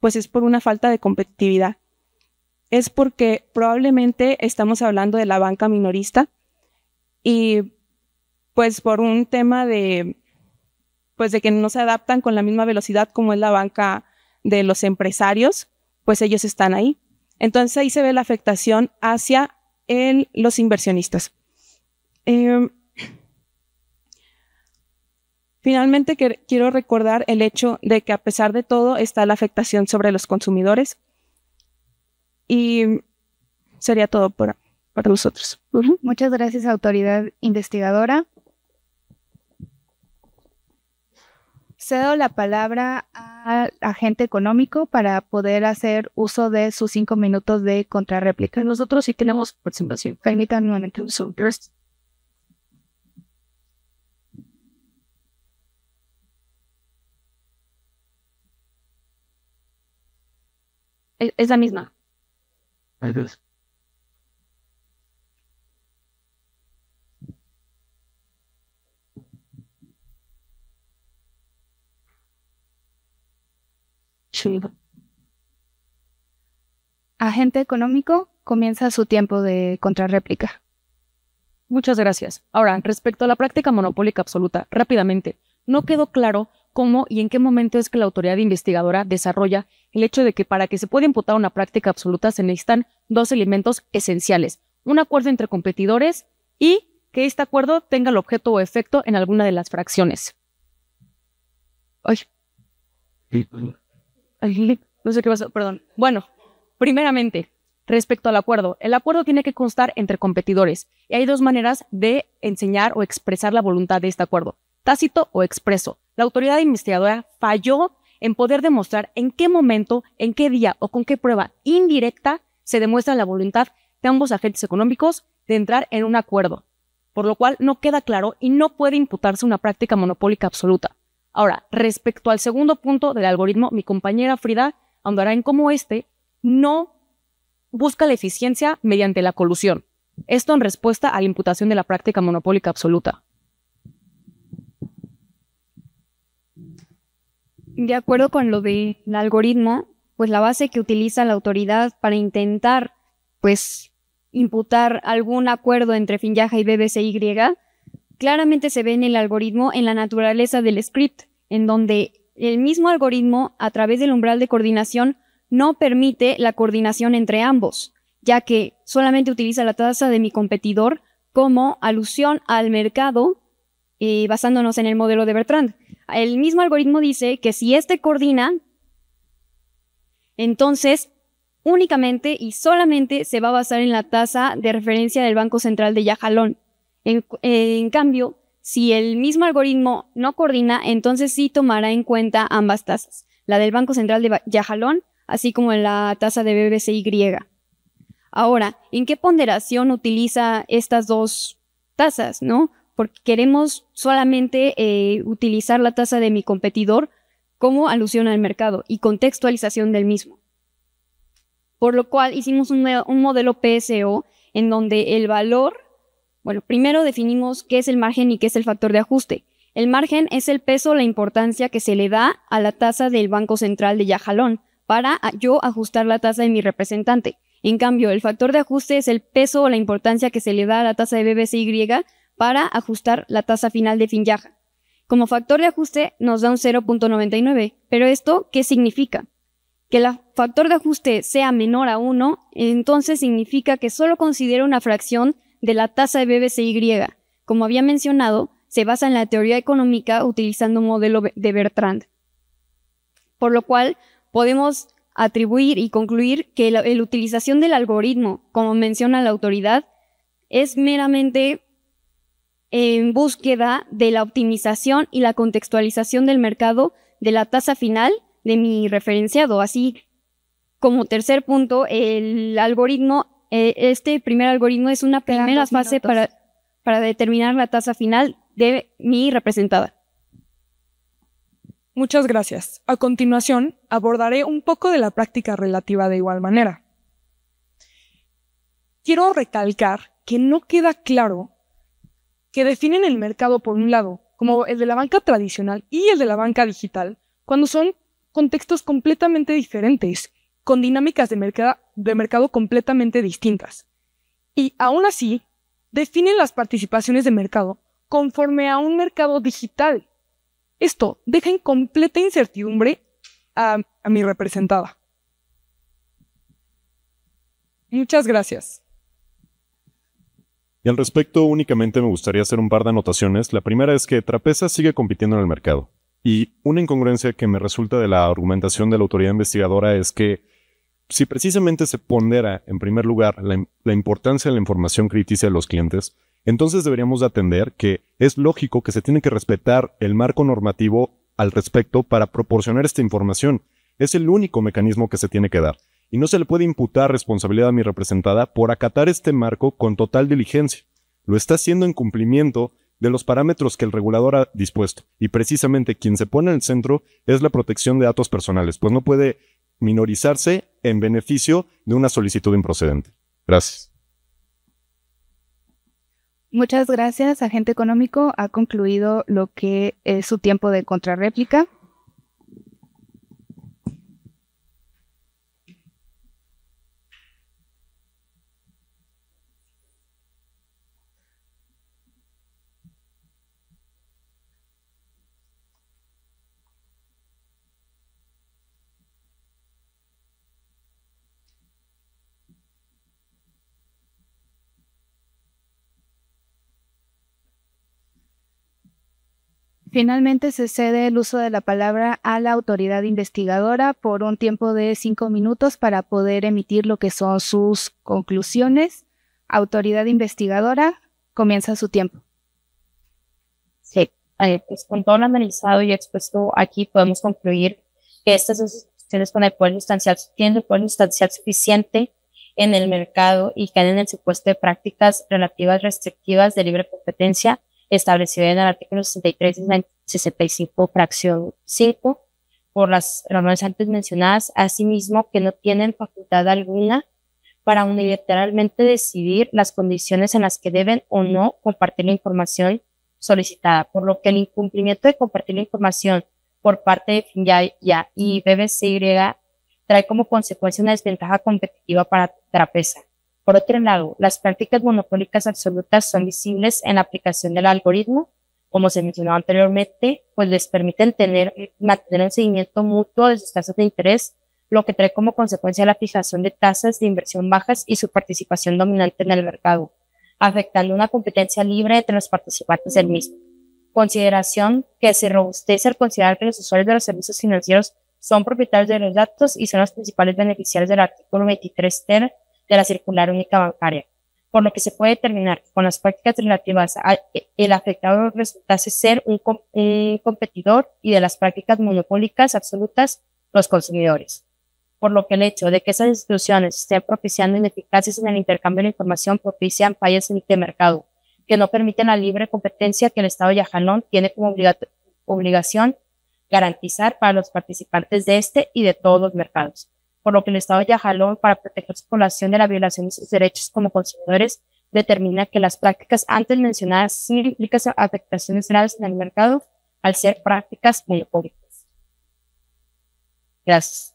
Pues es por una falta de competitividad. Es porque probablemente estamos hablando de la banca minorista y pues por un tema de, pues de que no se adaptan con la misma velocidad como es la banca de los empresarios, pues ellos están ahí. Entonces ahí se ve la afectación hacia los inversionistas. Em, finalmente quiero recordar el hecho de que a pesar de todo está la afectación sobre los consumidores y sería todo para, para nosotros. Muchas gracias, autoridad investigadora. cedo la palabra al agente económico para poder hacer uso de sus cinco minutos de contrarréplica. Nosotros sí tenemos participación. Permítanme un Es la misma. Agente económico comienza su tiempo de contrarréplica. Muchas gracias. Ahora, respecto a la práctica monopólica absoluta, rápidamente, no quedó claro cómo y en qué momento es que la autoridad investigadora desarrolla el hecho de que para que se pueda imputar una práctica absoluta se necesitan dos elementos esenciales, un acuerdo entre competidores y que este acuerdo tenga el objeto o efecto en alguna de las fracciones no sé qué pasó, perdón. Bueno, primeramente, respecto al acuerdo, el acuerdo tiene que constar entre competidores y hay dos maneras de enseñar o expresar la voluntad de este acuerdo, tácito o expreso. La autoridad investigadora falló en poder demostrar en qué momento, en qué día o con qué prueba indirecta se demuestra la voluntad de ambos agentes económicos de entrar en un acuerdo, por lo cual no queda claro y no puede imputarse una práctica monopólica absoluta. Ahora, respecto al segundo punto del algoritmo, mi compañera Frida andará en cómo este no busca la eficiencia mediante la colusión. Esto en respuesta a la imputación de la práctica monopólica absoluta. De acuerdo con lo del algoritmo, pues la base que utiliza la autoridad para intentar, pues, imputar algún acuerdo entre Finyaja y BBCY claramente se ve en el algoritmo en la naturaleza del script, en donde el mismo algoritmo, a través del umbral de coordinación, no permite la coordinación entre ambos, ya que solamente utiliza la tasa de mi competidor como alusión al mercado eh, basándonos en el modelo de Bertrand. El mismo algoritmo dice que si éste coordina, entonces únicamente y solamente se va a basar en la tasa de referencia del Banco Central de Yajalón. En, cambio, si el mismo algoritmo no coordina, entonces sí tomará en cuenta ambas tasas, la del Banco Central de Yajalón, así como la tasa de BBCY. Ahora, ¿en qué ponderación utiliza estas dos tasas, no? Porque queremos solamente eh, utilizar la tasa de mi competidor como alusión al mercado y contextualización del mismo. Por lo cual hicimos un, un modelo PSO en donde el valor bueno, primero definimos qué es el margen y qué es el factor de ajuste. El margen es el peso o la importancia que se le da a la tasa del Banco Central de Yajalón para yo ajustar la tasa de mi representante. En cambio, el factor de ajuste es el peso o la importancia que se le da a la tasa de BBCY para ajustar la tasa final de Finyaja. Como factor de ajuste nos da un 0.99, pero esto, ¿qué significa? Que el factor de ajuste sea menor a 1, entonces significa que solo considera una fracción de la tasa de BBCY. Como había mencionado, se basa en la teoría económica utilizando un modelo de Bertrand. Por lo cual, podemos atribuir y concluir que la, la utilización del algoritmo, como menciona la autoridad, es meramente en búsqueda de la optimización y la contextualización del mercado de la tasa final de mi referenciado. Así como tercer punto, el algoritmo eh, este primer algoritmo es una primera fase para, para determinar la tasa final de mi representada. Muchas gracias. A continuación, abordaré un poco de la práctica relativa de igual manera. Quiero recalcar que no queda claro que definen el mercado por un lado, como el de la banca tradicional y el de la banca digital, cuando son contextos completamente diferentes, con dinámicas de mercado de mercado completamente distintas. Y aún así, definen las participaciones de mercado conforme a un mercado digital. Esto deja en completa incertidumbre a, mi representada. Muchas gracias. Y al respecto, únicamente me gustaría hacer un par de anotaciones. La primera es que Trapeza sigue compitiendo en el mercado. Y una incongruencia que me resulta de la argumentación de la autoridad investigadora es que si precisamente se pondera, en primer lugar, la, importancia de la información crítica de los clientes, entonces deberíamos atender que es lógico que se tiene que respetar el marco normativo al respecto para proporcionar esta información. Es el único mecanismo que se tiene que dar. Y no se le puede imputar responsabilidad a mi representada por acatar este marco con total diligencia. Lo está haciendo en cumplimiento de los parámetros que el regulador ha dispuesto. Y precisamente quien se pone en el centro es la protección de datos personales, pues no puede minorizarse en beneficio de una solicitud improcedente. Gracias. Muchas gracias, agente económico. Ha concluido lo que es su tiempo de contrarréplica. Finalmente se cede el uso de la palabra a la autoridad investigadora por un tiempo de cinco minutos para poder emitir lo que son sus conclusiones. Autoridad investigadora, comienza su tiempo. Sí, eh, pues con todo lo analizado y expuesto aquí podemos concluir que estas instituciones con el poder sustancial tienen el poder sustancial suficiente en el mercado y que en el supuesto de prácticas relativas restrictivas de libre competencia establecido en el artículo 63 y 65, fracción 5, por las razones antes mencionadas, asimismo que no tienen facultad alguna para unilateralmente decidir las condiciones en las que deben o no compartir la información solicitada, por lo que el incumplimiento de compartir la información por parte de FINYA y BBCY trae como consecuencia una desventaja competitiva para Trapeza, por otro lado, las prácticas monopólicas absolutas son visibles en la aplicación del algoritmo, como se mencionó anteriormente, pues les permiten tener, mantener un seguimiento mutuo de sus tasas de interés, lo que trae como consecuencia la fijación de tasas de inversión bajas y su participación dominante en el mercado, afectando una competencia libre entre los participantes del mismo. Consideración que se robustece al considerar que los usuarios de los servicios financieros son propietarios de los datos y son los principales beneficiarios del artículo 23 ter de la circular única bancaria, por lo que se puede determinar que con las prácticas relativas eh, el afectado resultase ser un, competidor y de las prácticas monopólicas absolutas los consumidores por lo que el hecho de que esas instituciones estén propiciando ineficaces en el intercambio de información propician fallas en mercado, que no permiten la libre competencia que el Estado yajalón tiene como obligación garantizar para los participantes de este y de todos los mercados por lo que el Estado ya jaló para proteger su población de la violación de sus derechos como consumidores, determina que las prácticas antes mencionadas sí implican afectaciones graves en el mercado al ser prácticas públicas. Gracias.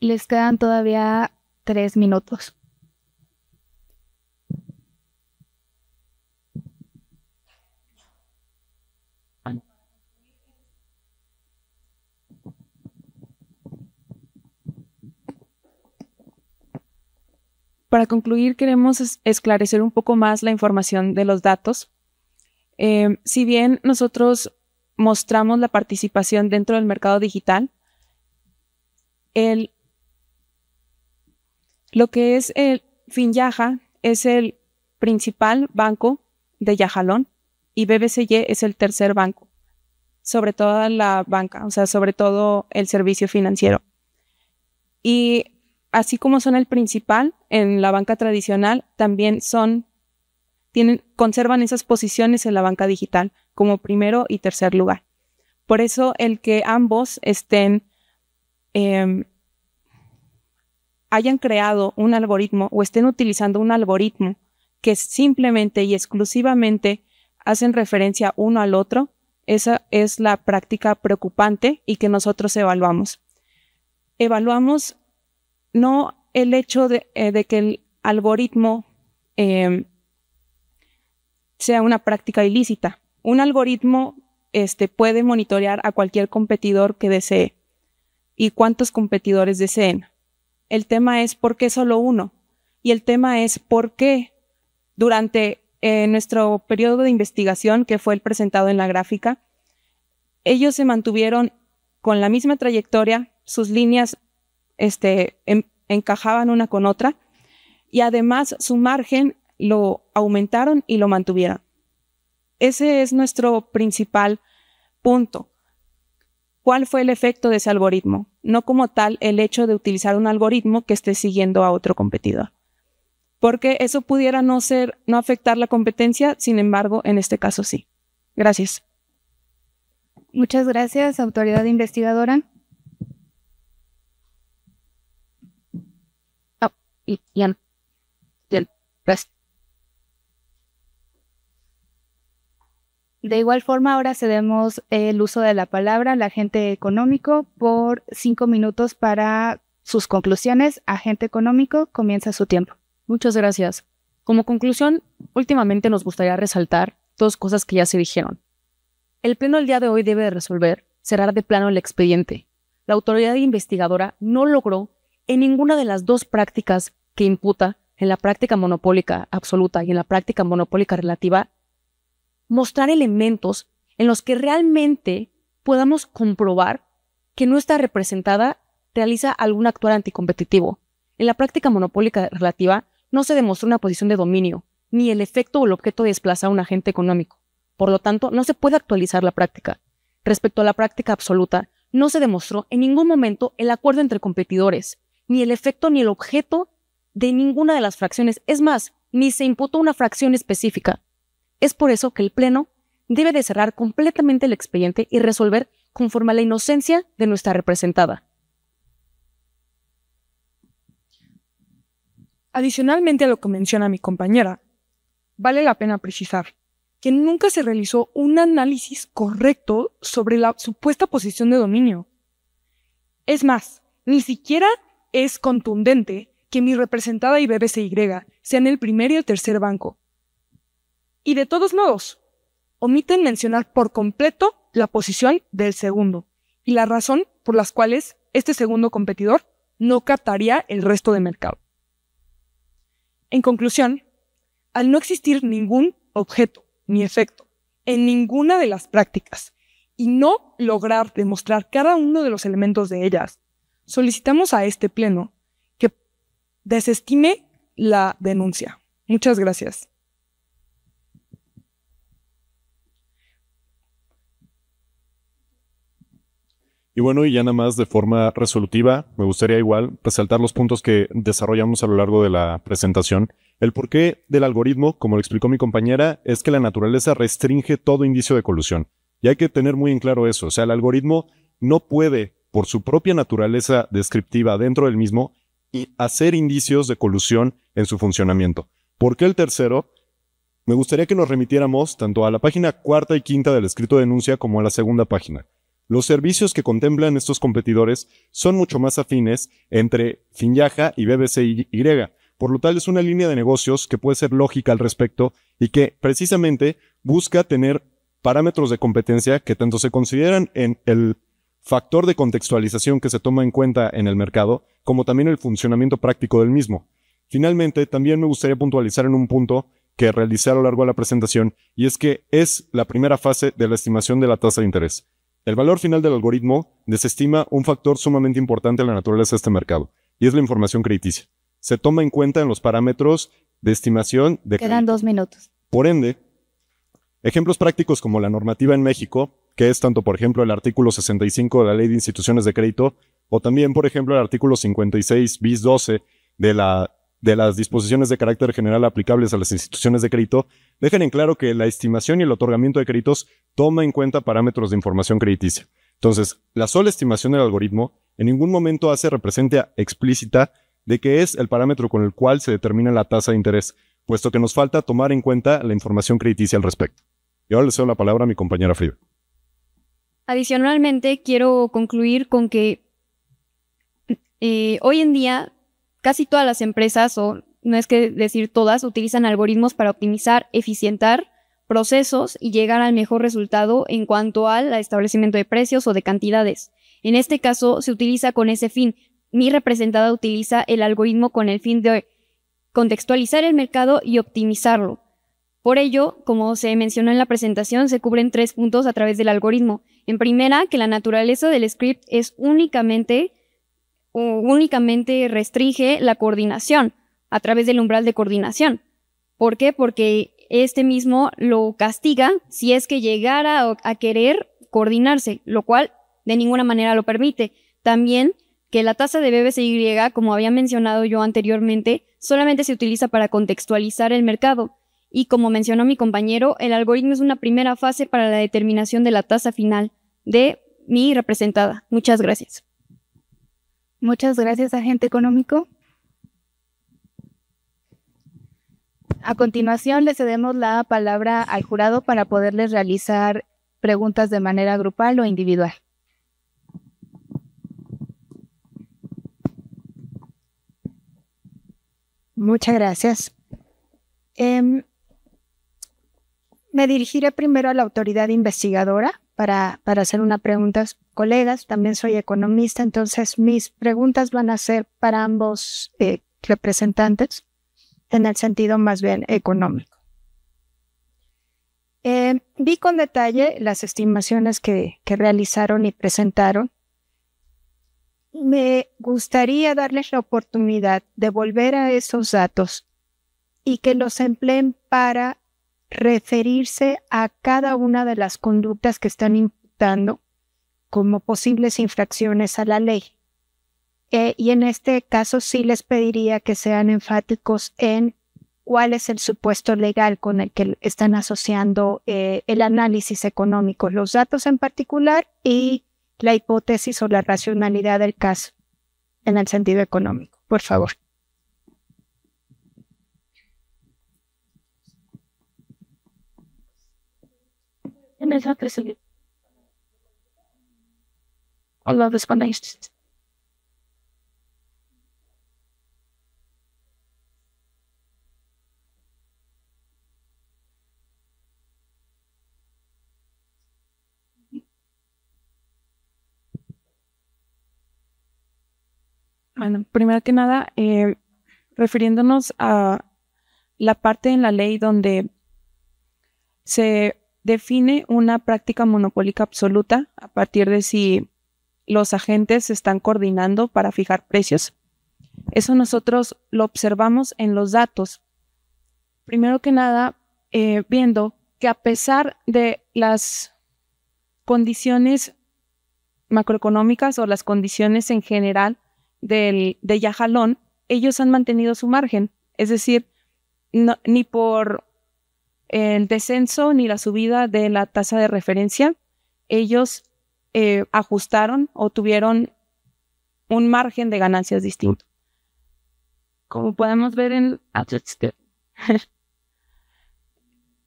Les quedan todavía tres minutos. Para concluir, queremos esclarecer un poco más la información de los datos. Em, si bien nosotros mostramos la participación dentro del mercado digital, el, lo que es el FinYaja es el principal banco de Yajalón y BBCY es el tercer banco, sobre todo la banca, o sea, sobre todo el servicio financiero. Y así como son el principal en la banca tradicional, también son, tienen, conservan esas posiciones en la banca digital como primero y tercer lugar. Por eso el que ambos estén, em, hayan creado un algoritmo o estén utilizando un algoritmo que simplemente y exclusivamente hacen referencia uno al otro, esa es la práctica preocupante y que nosotros evaluamos. Evaluamos no el hecho de, eh, que el algoritmo em, sea una práctica ilícita. Un algoritmo este, puede monitorear a cualquier competidor que desee y cuántos competidores deseen. El tema es por qué solo uno y el tema es por qué durante eh, nuestro periodo de investigación que fue el presentado en la gráfica, ellos se mantuvieron con la misma trayectoria, sus líneas este, em, encajaban una con otra y además su margen lo aumentaron y lo mantuvieron. Ese es nuestro principal punto. ¿Cuál fue el efecto de ese algoritmo? No como tal el hecho de utilizar un algoritmo que esté siguiendo a otro competidor. Porque eso pudiera no ser, no afectar la competencia, sin embargo, en este caso sí. Gracias. Muchas gracias, autoridad investigadora. y, De igual forma, ahora cedemos el uso de la palabra al agente económico por cinco minutos para sus conclusiones. Agente económico, comienza su tiempo. Muchas gracias. Como conclusión, últimamente nos gustaría resaltar dos cosas que ya se dijeron. El pleno el día de hoy debe resolver cerrar de plano el expediente. La autoridad investigadora no logró en ninguna de las dos prácticas que imputa en la práctica monopólica absoluta y en la práctica monopólica relativa, mostrar elementos en los que realmente podamos comprobar que no está representada realiza algún actuar anticompetitivo. En la práctica monopólica relativa no se demostró una posición de dominio, ni el efecto o el objeto de desplazar a un agente económico. Por lo tanto, no se puede actualizar la práctica. Respecto a la práctica absoluta, no se demostró en ningún momento el acuerdo entre competidores, ni el efecto ni el objeto de ninguna de las fracciones. Es más, ni se imputó una fracción específica. Es por eso que el Pleno debe de cerrar completamente el expediente y resolver conforme a la inocencia de nuestra representada. Adicionalmente a lo que menciona mi compañera, vale la pena precisar que nunca se realizó un análisis correcto sobre la supuesta posición de dominio. Es más, ni siquiera es contundente que mi representada y BBCY sean el primer y el tercer banco. Y de todos modos, omiten mencionar por completo la posición del segundo y la razón por las cuales este segundo competidor no captaría el resto de mercado. En conclusión, al no existir ningún objeto ni efecto en ninguna de las prácticas y no lograr demostrar cada uno de los elementos de ellas, solicitamos a este Pleno desestime la denuncia. Muchas gracias. Y bueno, y ya nada más de forma resolutiva, me gustaría igual resaltar los puntos que desarrollamos a lo largo de la presentación. El porqué del algoritmo, como lo explicó mi compañera, es que la naturaleza restringe todo indicio de colusión. Y hay que tener muy en claro eso. O sea, el algoritmo no puede, por su propia naturaleza descriptiva dentro del mismo, y hacer indicios de colusión en su funcionamiento. ¿Por qué el tercero? Me gustaría que nos remitiéramos tanto a la página cuarta y quinta del escrito de denuncia como a la segunda página. Los servicios que contemplan estos competidores son mucho más afines entre Finyaja y BBCY, por lo tal es una línea de negocios que puede ser lógica al respecto y que precisamente busca tener parámetros de competencia que tanto se consideran en el factor de contextualización que se toma en cuenta en el mercado, como también el funcionamiento práctico del mismo. Finalmente, también me gustaría puntualizar en un punto que realicé a lo largo de la presentación, y es que es la primera fase de la estimación de la tasa de interés. El valor final del algoritmo desestima un factor sumamente importante en la naturaleza de este mercado, y es la información crediticia. Se toma en cuenta en los parámetros de estimación de... Quedan dos minutos. Por ende, Ejemplos prácticos como la normativa en México, que es tanto, por ejemplo, el artículo 65 de la Ley de Instituciones de Crédito, o también, por ejemplo, el artículo 56 bis 12 de, la, de las disposiciones de carácter general aplicables a las instituciones de crédito, dejan en claro que la estimación y el otorgamiento de créditos toma en cuenta parámetros de información crediticia. Entonces, la sola estimación del algoritmo en ningún momento hace represente explícita de que es el parámetro con el cual se determina la tasa de interés, puesto que nos falta tomar en cuenta la información crediticia al respecto. Y ahora le cedo la palabra a mi compañera Frida. Adicionalmente, quiero concluir con que eh, hoy en día casi todas las empresas, o no es que decir todas, utilizan algoritmos para optimizar, eficientar procesos y llegar al mejor resultado en cuanto al establecimiento de precios o de cantidades. En este caso, se utiliza con ese fin. Mi representada utiliza el algoritmo con el fin de contextualizar el mercado y optimizarlo. Por ello, como se mencionó en la presentación, se cubren tres puntos a través del algoritmo. En primera, que la naturaleza del script es únicamente, o únicamente restringe la coordinación a través del umbral de coordinación. ¿Por qué? Porque este mismo lo castiga si es que llegara a, querer coordinarse, lo cual de ninguna manera lo permite. También que la tasa de BBCY, como había mencionado yo anteriormente, solamente se utiliza para contextualizar el mercado y como mencionó mi compañero, el algoritmo es una primera fase para la determinación de la tasa final de mi representada. Muchas gracias. Muchas gracias, agente económico. A continuación, le cedemos la palabra al jurado para poderles realizar preguntas de manera grupal o individual. Muchas gracias. Em, me dirigiré primero a la autoridad investigadora para, para hacer una pregunta colegas. También soy economista, entonces mis preguntas van a ser para ambos eh, representantes en el sentido más bien económico. Eh, vi con detalle las estimaciones que, que realizaron y presentaron. Me gustaría darles la oportunidad de volver a esos datos y que los empleen para referirse a cada una de las conductas que están imputando como posibles infracciones a la ley. Eh, y en este caso sí les pediría que sean enfáticos en cuál es el supuesto legal con el que están asociando eh, el análisis económico, los datos en particular y la hipótesis o la racionalidad del caso en el sentido económico, por favor. Bueno, primero que nada, eh, refiriéndonos a la parte en la ley donde se define una práctica monopólica absoluta a partir de si los agentes se están coordinando para fijar precios. Eso nosotros lo observamos en los datos. Primero que nada, eh, viendo que a pesar de las condiciones macroeconómicas o las condiciones en general del, de Yajalón, ellos han mantenido su margen. Es decir, ni por el descenso ni la subida de la tasa de referencia, ellos eh, ajustaron o tuvieron un margen de ganancias distinto. Como podemos ver en...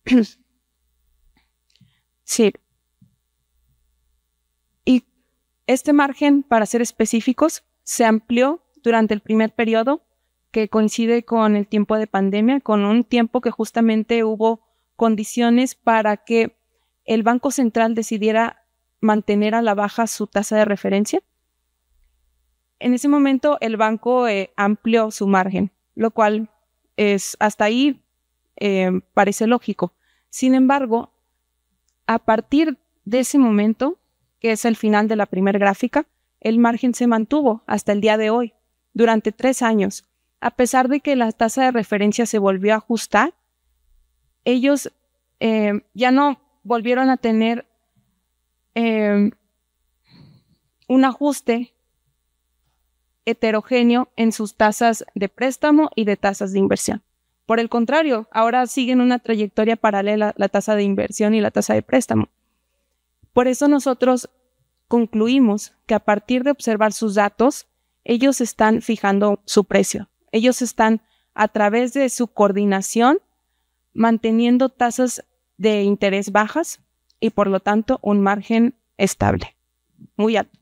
sí. Y este margen, para ser específicos, se amplió durante el primer periodo que coincide con el tiempo de pandemia, con un tiempo que justamente hubo condiciones para que el Banco Central decidiera mantener a la baja su tasa de referencia. En ese momento el banco eh, amplió su margen, lo cual es hasta ahí eh, parece lógico. Sin embargo, a partir de ese momento, que es el final de la primera gráfica, el margen se mantuvo hasta el día de hoy, durante tres años, a pesar de que la tasa de referencia se volvió a ajustar ellos em, ya no volvieron a tener em, un ajuste heterogéneo en sus tasas de préstamo y de tasas de inversión. Por el contrario, ahora siguen una trayectoria paralela la tasa de inversión y la tasa de préstamo. Por eso nosotros concluimos que a partir de observar sus datos, ellos están fijando su precio. Ellos están, a través de su coordinación, manteniendo tasas de interés bajas y por lo tanto un margen estable, muy alto.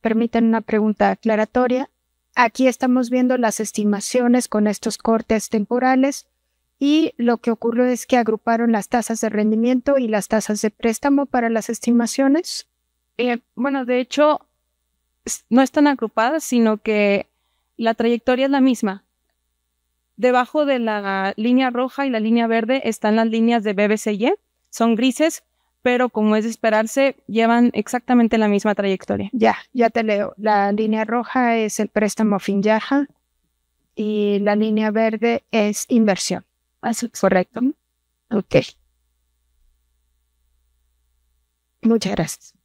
Permítanme una pregunta aclaratoria. Aquí estamos viendo las estimaciones con estos cortes temporales y lo que ocurrió es que agruparon las tasas de rendimiento y las tasas de préstamo para las estimaciones. Eh, bueno, de hecho, no están agrupadas, sino que la trayectoria es la misma. Debajo de la línea roja y la línea verde están las líneas de BBCY. Son grises, pero como es de esperarse, llevan exactamente la misma trayectoria. Ya, ya te leo. La línea roja es el préstamo Finjaja y la línea verde es inversión. Correcto. Ok. Muchas gracias.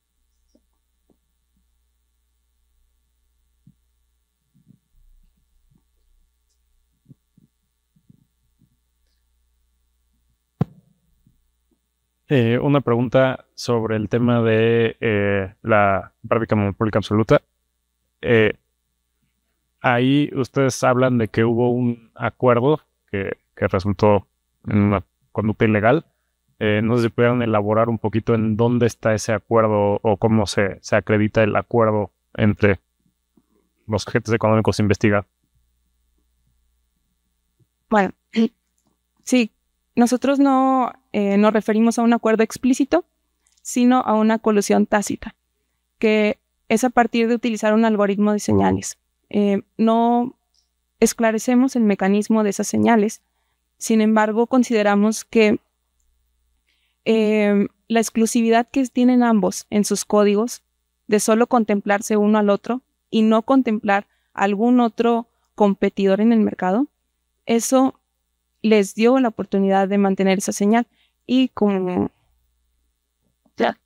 Eh, una pregunta sobre el tema de eh, la práctica monopólica absoluta. Eh, ahí ustedes hablan de que hubo un acuerdo que, resultó en una conducta ilegal. no sé si pudieran elaborar un poquito en dónde está ese acuerdo o cómo se, acredita el acuerdo entre los agentes económicos investigados. Bueno, sí, nosotros no eh, nos referimos a un acuerdo explícito, sino a una colusión tácita, que es a partir de utilizar un algoritmo de señales. Eh, no esclarecemos el mecanismo de esas señales, sin embargo, consideramos que em, la exclusividad que tienen ambos en sus códigos, de solo contemplarse uno al otro y no contemplar algún otro competidor en el mercado, eso les dio la oportunidad de mantener esa señal. Y con Ya.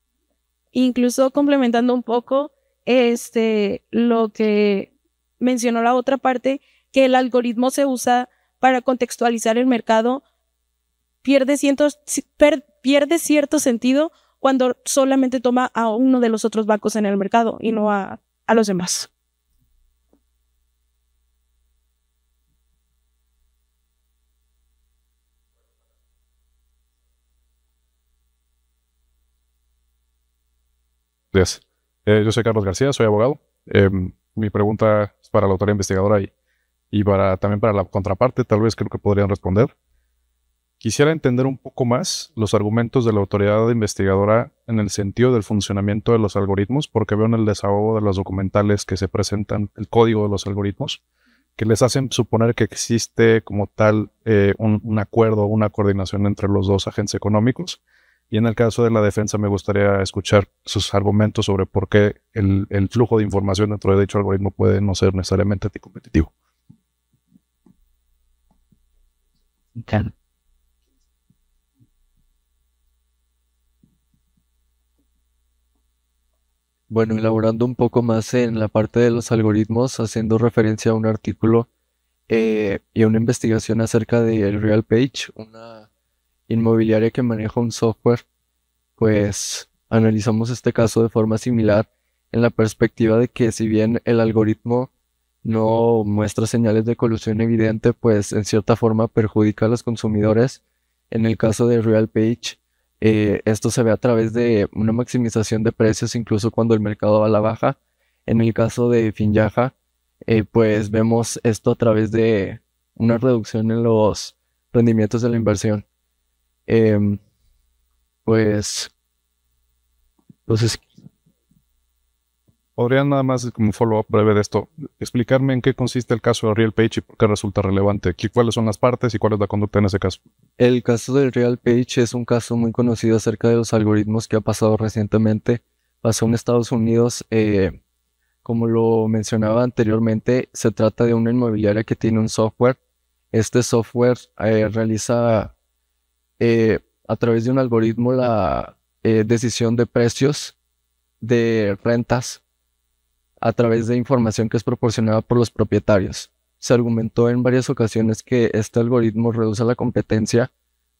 Incluso complementando un poco este, lo que mencionó la otra parte, que el algoritmo se usa para contextualizar el mercado, pierde, pierde cierto sentido cuando solamente toma a uno de los otros bancos en el mercado y no a, a los demás. Eh, yo soy Carlos García, soy abogado. Em, mi pregunta es para la autoridad investigadora y, y para, también para la contraparte, tal vez creo que podrían responder. Quisiera entender un poco más los argumentos de la autoridad investigadora en el sentido del funcionamiento de los algoritmos, porque veo en el desahogo de los documentales que se presentan el código de los algoritmos, que les hacen suponer que existe como tal eh, un, un, acuerdo, una coordinación entre los dos agentes económicos, y en el caso de la defensa me gustaría escuchar sus argumentos sobre por qué el, flujo de información dentro de dicho algoritmo puede no ser necesariamente anticompetitivo. Bueno, elaborando un poco más en la parte de los algoritmos, haciendo referencia a un artículo eh, y a una investigación acerca de el Real Page, una inmobiliaria que maneja un software, pues analizamos este caso de forma similar en la perspectiva de que si bien el algoritmo no muestra señales de colusión evidente, pues en cierta forma perjudica a los consumidores. En el caso de RealPage, eh, esto se ve a través de una maximización de precios incluso cuando el mercado va a la baja. En el caso de Finjaja, eh, pues vemos esto a través de una reducción en los rendimientos de la inversión. Em, pues, entonces, pues ¿podrían nada más como follow-up breve de esto explicarme en qué consiste el caso de RealPage Page y por qué resulta relevante? ¿Cuáles son las partes y cuál es la conducta en ese caso? El caso del RealPage es un caso muy conocido acerca de los algoritmos que ha pasado recientemente. Pasó en Estados Unidos. Eh, como lo mencionaba anteriormente, se trata de una inmobiliaria que tiene un software. Este software eh, realiza eh, a través de un algoritmo la eh, decisión de precios de rentas a través de información que es proporcionada por los propietarios. Se argumentó en varias ocasiones que este algoritmo reduce la competencia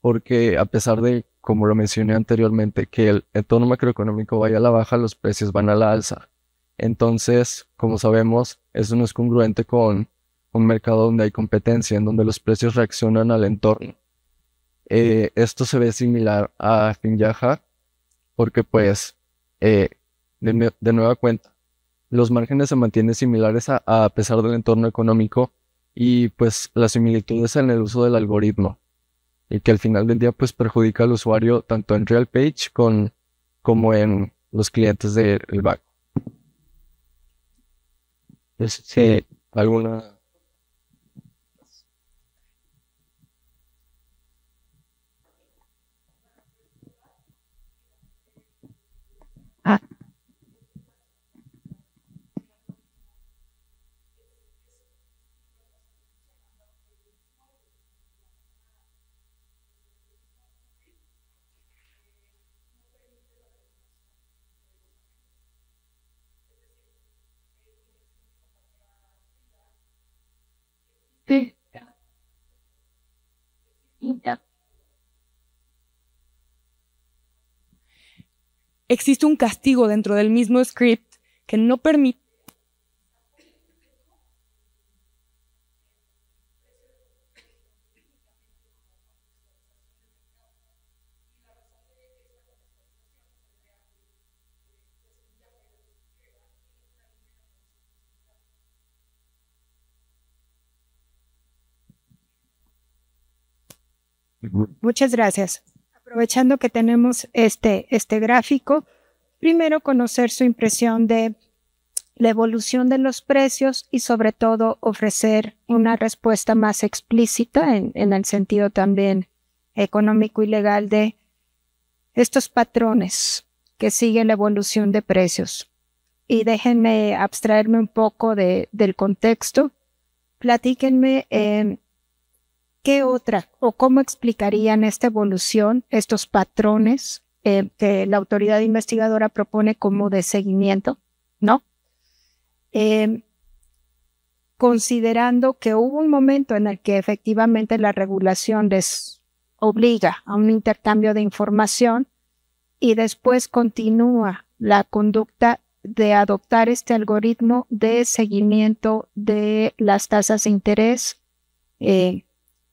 porque a pesar de, como lo mencioné anteriormente, que el entorno macroeconómico vaya a la baja, los precios van a la alza. Entonces, como sabemos, eso no es congruente con un mercado donde hay competencia, en donde los precios reaccionan al entorno. Eh, esto se ve similar a Finjaja porque pues eh, de, nueva cuenta los márgenes se mantienen similares a, pesar del entorno económico y pues las similitudes en el uso del algoritmo y que al final del día pues perjudica al usuario tanto en real page como en los clientes del banco. Pues, sí. Eh, ¿Alguna Ah. Yeah. existe un castigo dentro del mismo script que no permite Muchas gracias aprovechando que tenemos este, este gráfico, primero conocer su impresión de la evolución de los precios y sobre todo ofrecer una respuesta más explícita en, en el sentido también económico y legal de estos patrones que siguen la evolución de precios. Y déjenme abstraerme un poco del contexto. Platíquenme eh, ¿Qué otra o cómo explicarían esta evolución, estos patrones eh, que la autoridad investigadora propone como de seguimiento? ¿No? Em, considerando que hubo un momento en el que efectivamente la regulación les obliga a un intercambio de información y después continúa la conducta de adoptar este algoritmo de seguimiento de las tasas de interés, eh,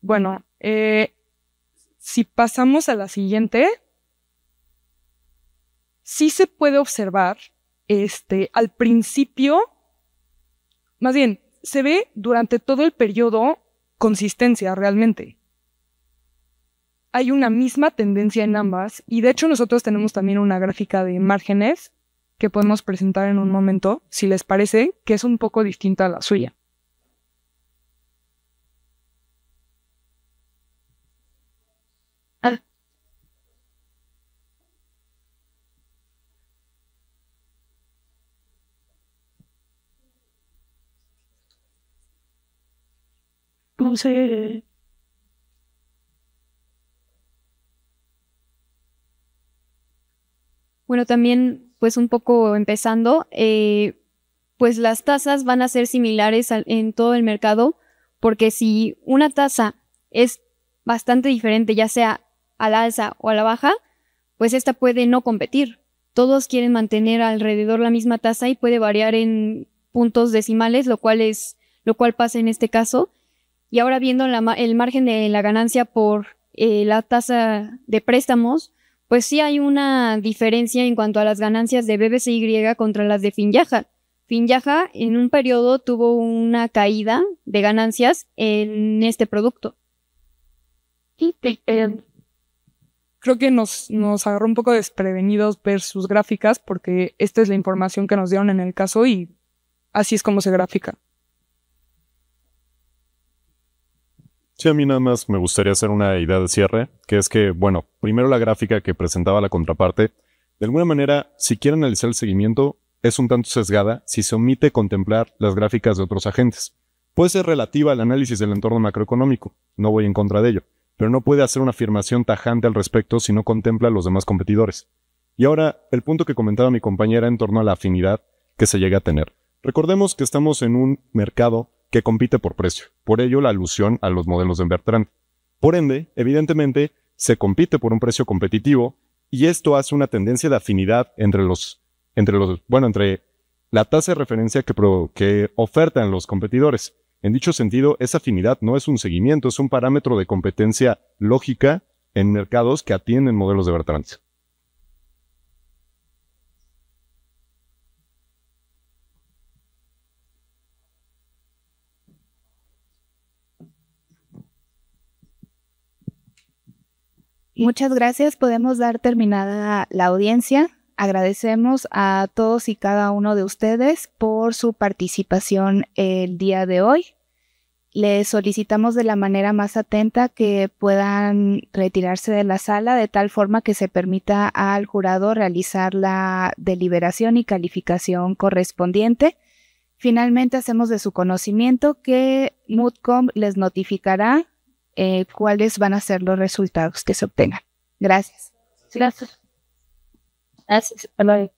Bueno, eh, si pasamos a la siguiente, sí se puede observar este, al principio, más bien, se ve durante todo el periodo consistencia realmente. Hay una misma tendencia en ambas y de hecho nosotros tenemos también una gráfica de márgenes que podemos presentar en un momento, si les parece, que es un poco distinta a la suya. Ah. Bueno, también, pues un poco empezando, eh, pues las tasas van a ser similares en todo el mercado, porque si una tasa es bastante diferente, ya sea a la alza o a la baja, pues esta puede no competir. Todos quieren mantener alrededor la misma tasa y puede variar en puntos decimales, lo cual es lo cual pasa en este caso. Y ahora viendo el margen de la ganancia por eh, la tasa de préstamos, pues sí hay una diferencia en cuanto a las ganancias de BBCY contra las de Finjaja. Finjaja en un periodo tuvo una caída de ganancias en este producto. Sí, eh, creo que nos, nos agarró un poco desprevenidos ver sus gráficas porque esta es la información que nos dieron en el caso y así es como se grafica. Sí, a mí nada más me gustaría hacer una idea de cierre, que es que, bueno, primero la gráfica que presentaba la contraparte, de alguna manera, si quiere analizar el seguimiento, es un tanto sesgada si se omite contemplar las gráficas de otros agentes. Puede ser relativa al análisis del entorno macroeconómico, no voy en contra de ello, pero no puede hacer una afirmación tajante al respecto si no contempla a los demás competidores. Y ahora, el punto que comentaba mi compañera en torno a la afinidad que se llega a tener. Recordemos que estamos en un mercado que compite por precio, por ello la alusión a los modelos de Bertrand. Por ende, evidentemente, se compite por un precio competitivo y esto hace una tendencia de afinidad entre los, entre los, bueno, entre la tasa de referencia que, que ofertan los competidores. En dicho sentido, esa afinidad no es un seguimiento, es un parámetro de competencia lógica en mercados que atienden modelos de Bertrand. Muchas gracias. Podemos dar terminada la audiencia. Agradecemos a todos y cada uno de ustedes por su participación el día de hoy. Les solicitamos de la manera más atenta que puedan retirarse de la sala de tal forma que se permita al jurado realizar la deliberación y calificación correspondiente. Finalmente hacemos de su conocimiento que Moodcom les notificará eh, cuáles van a ser los resultados que se obtengan. Gracias. Gracias. that's like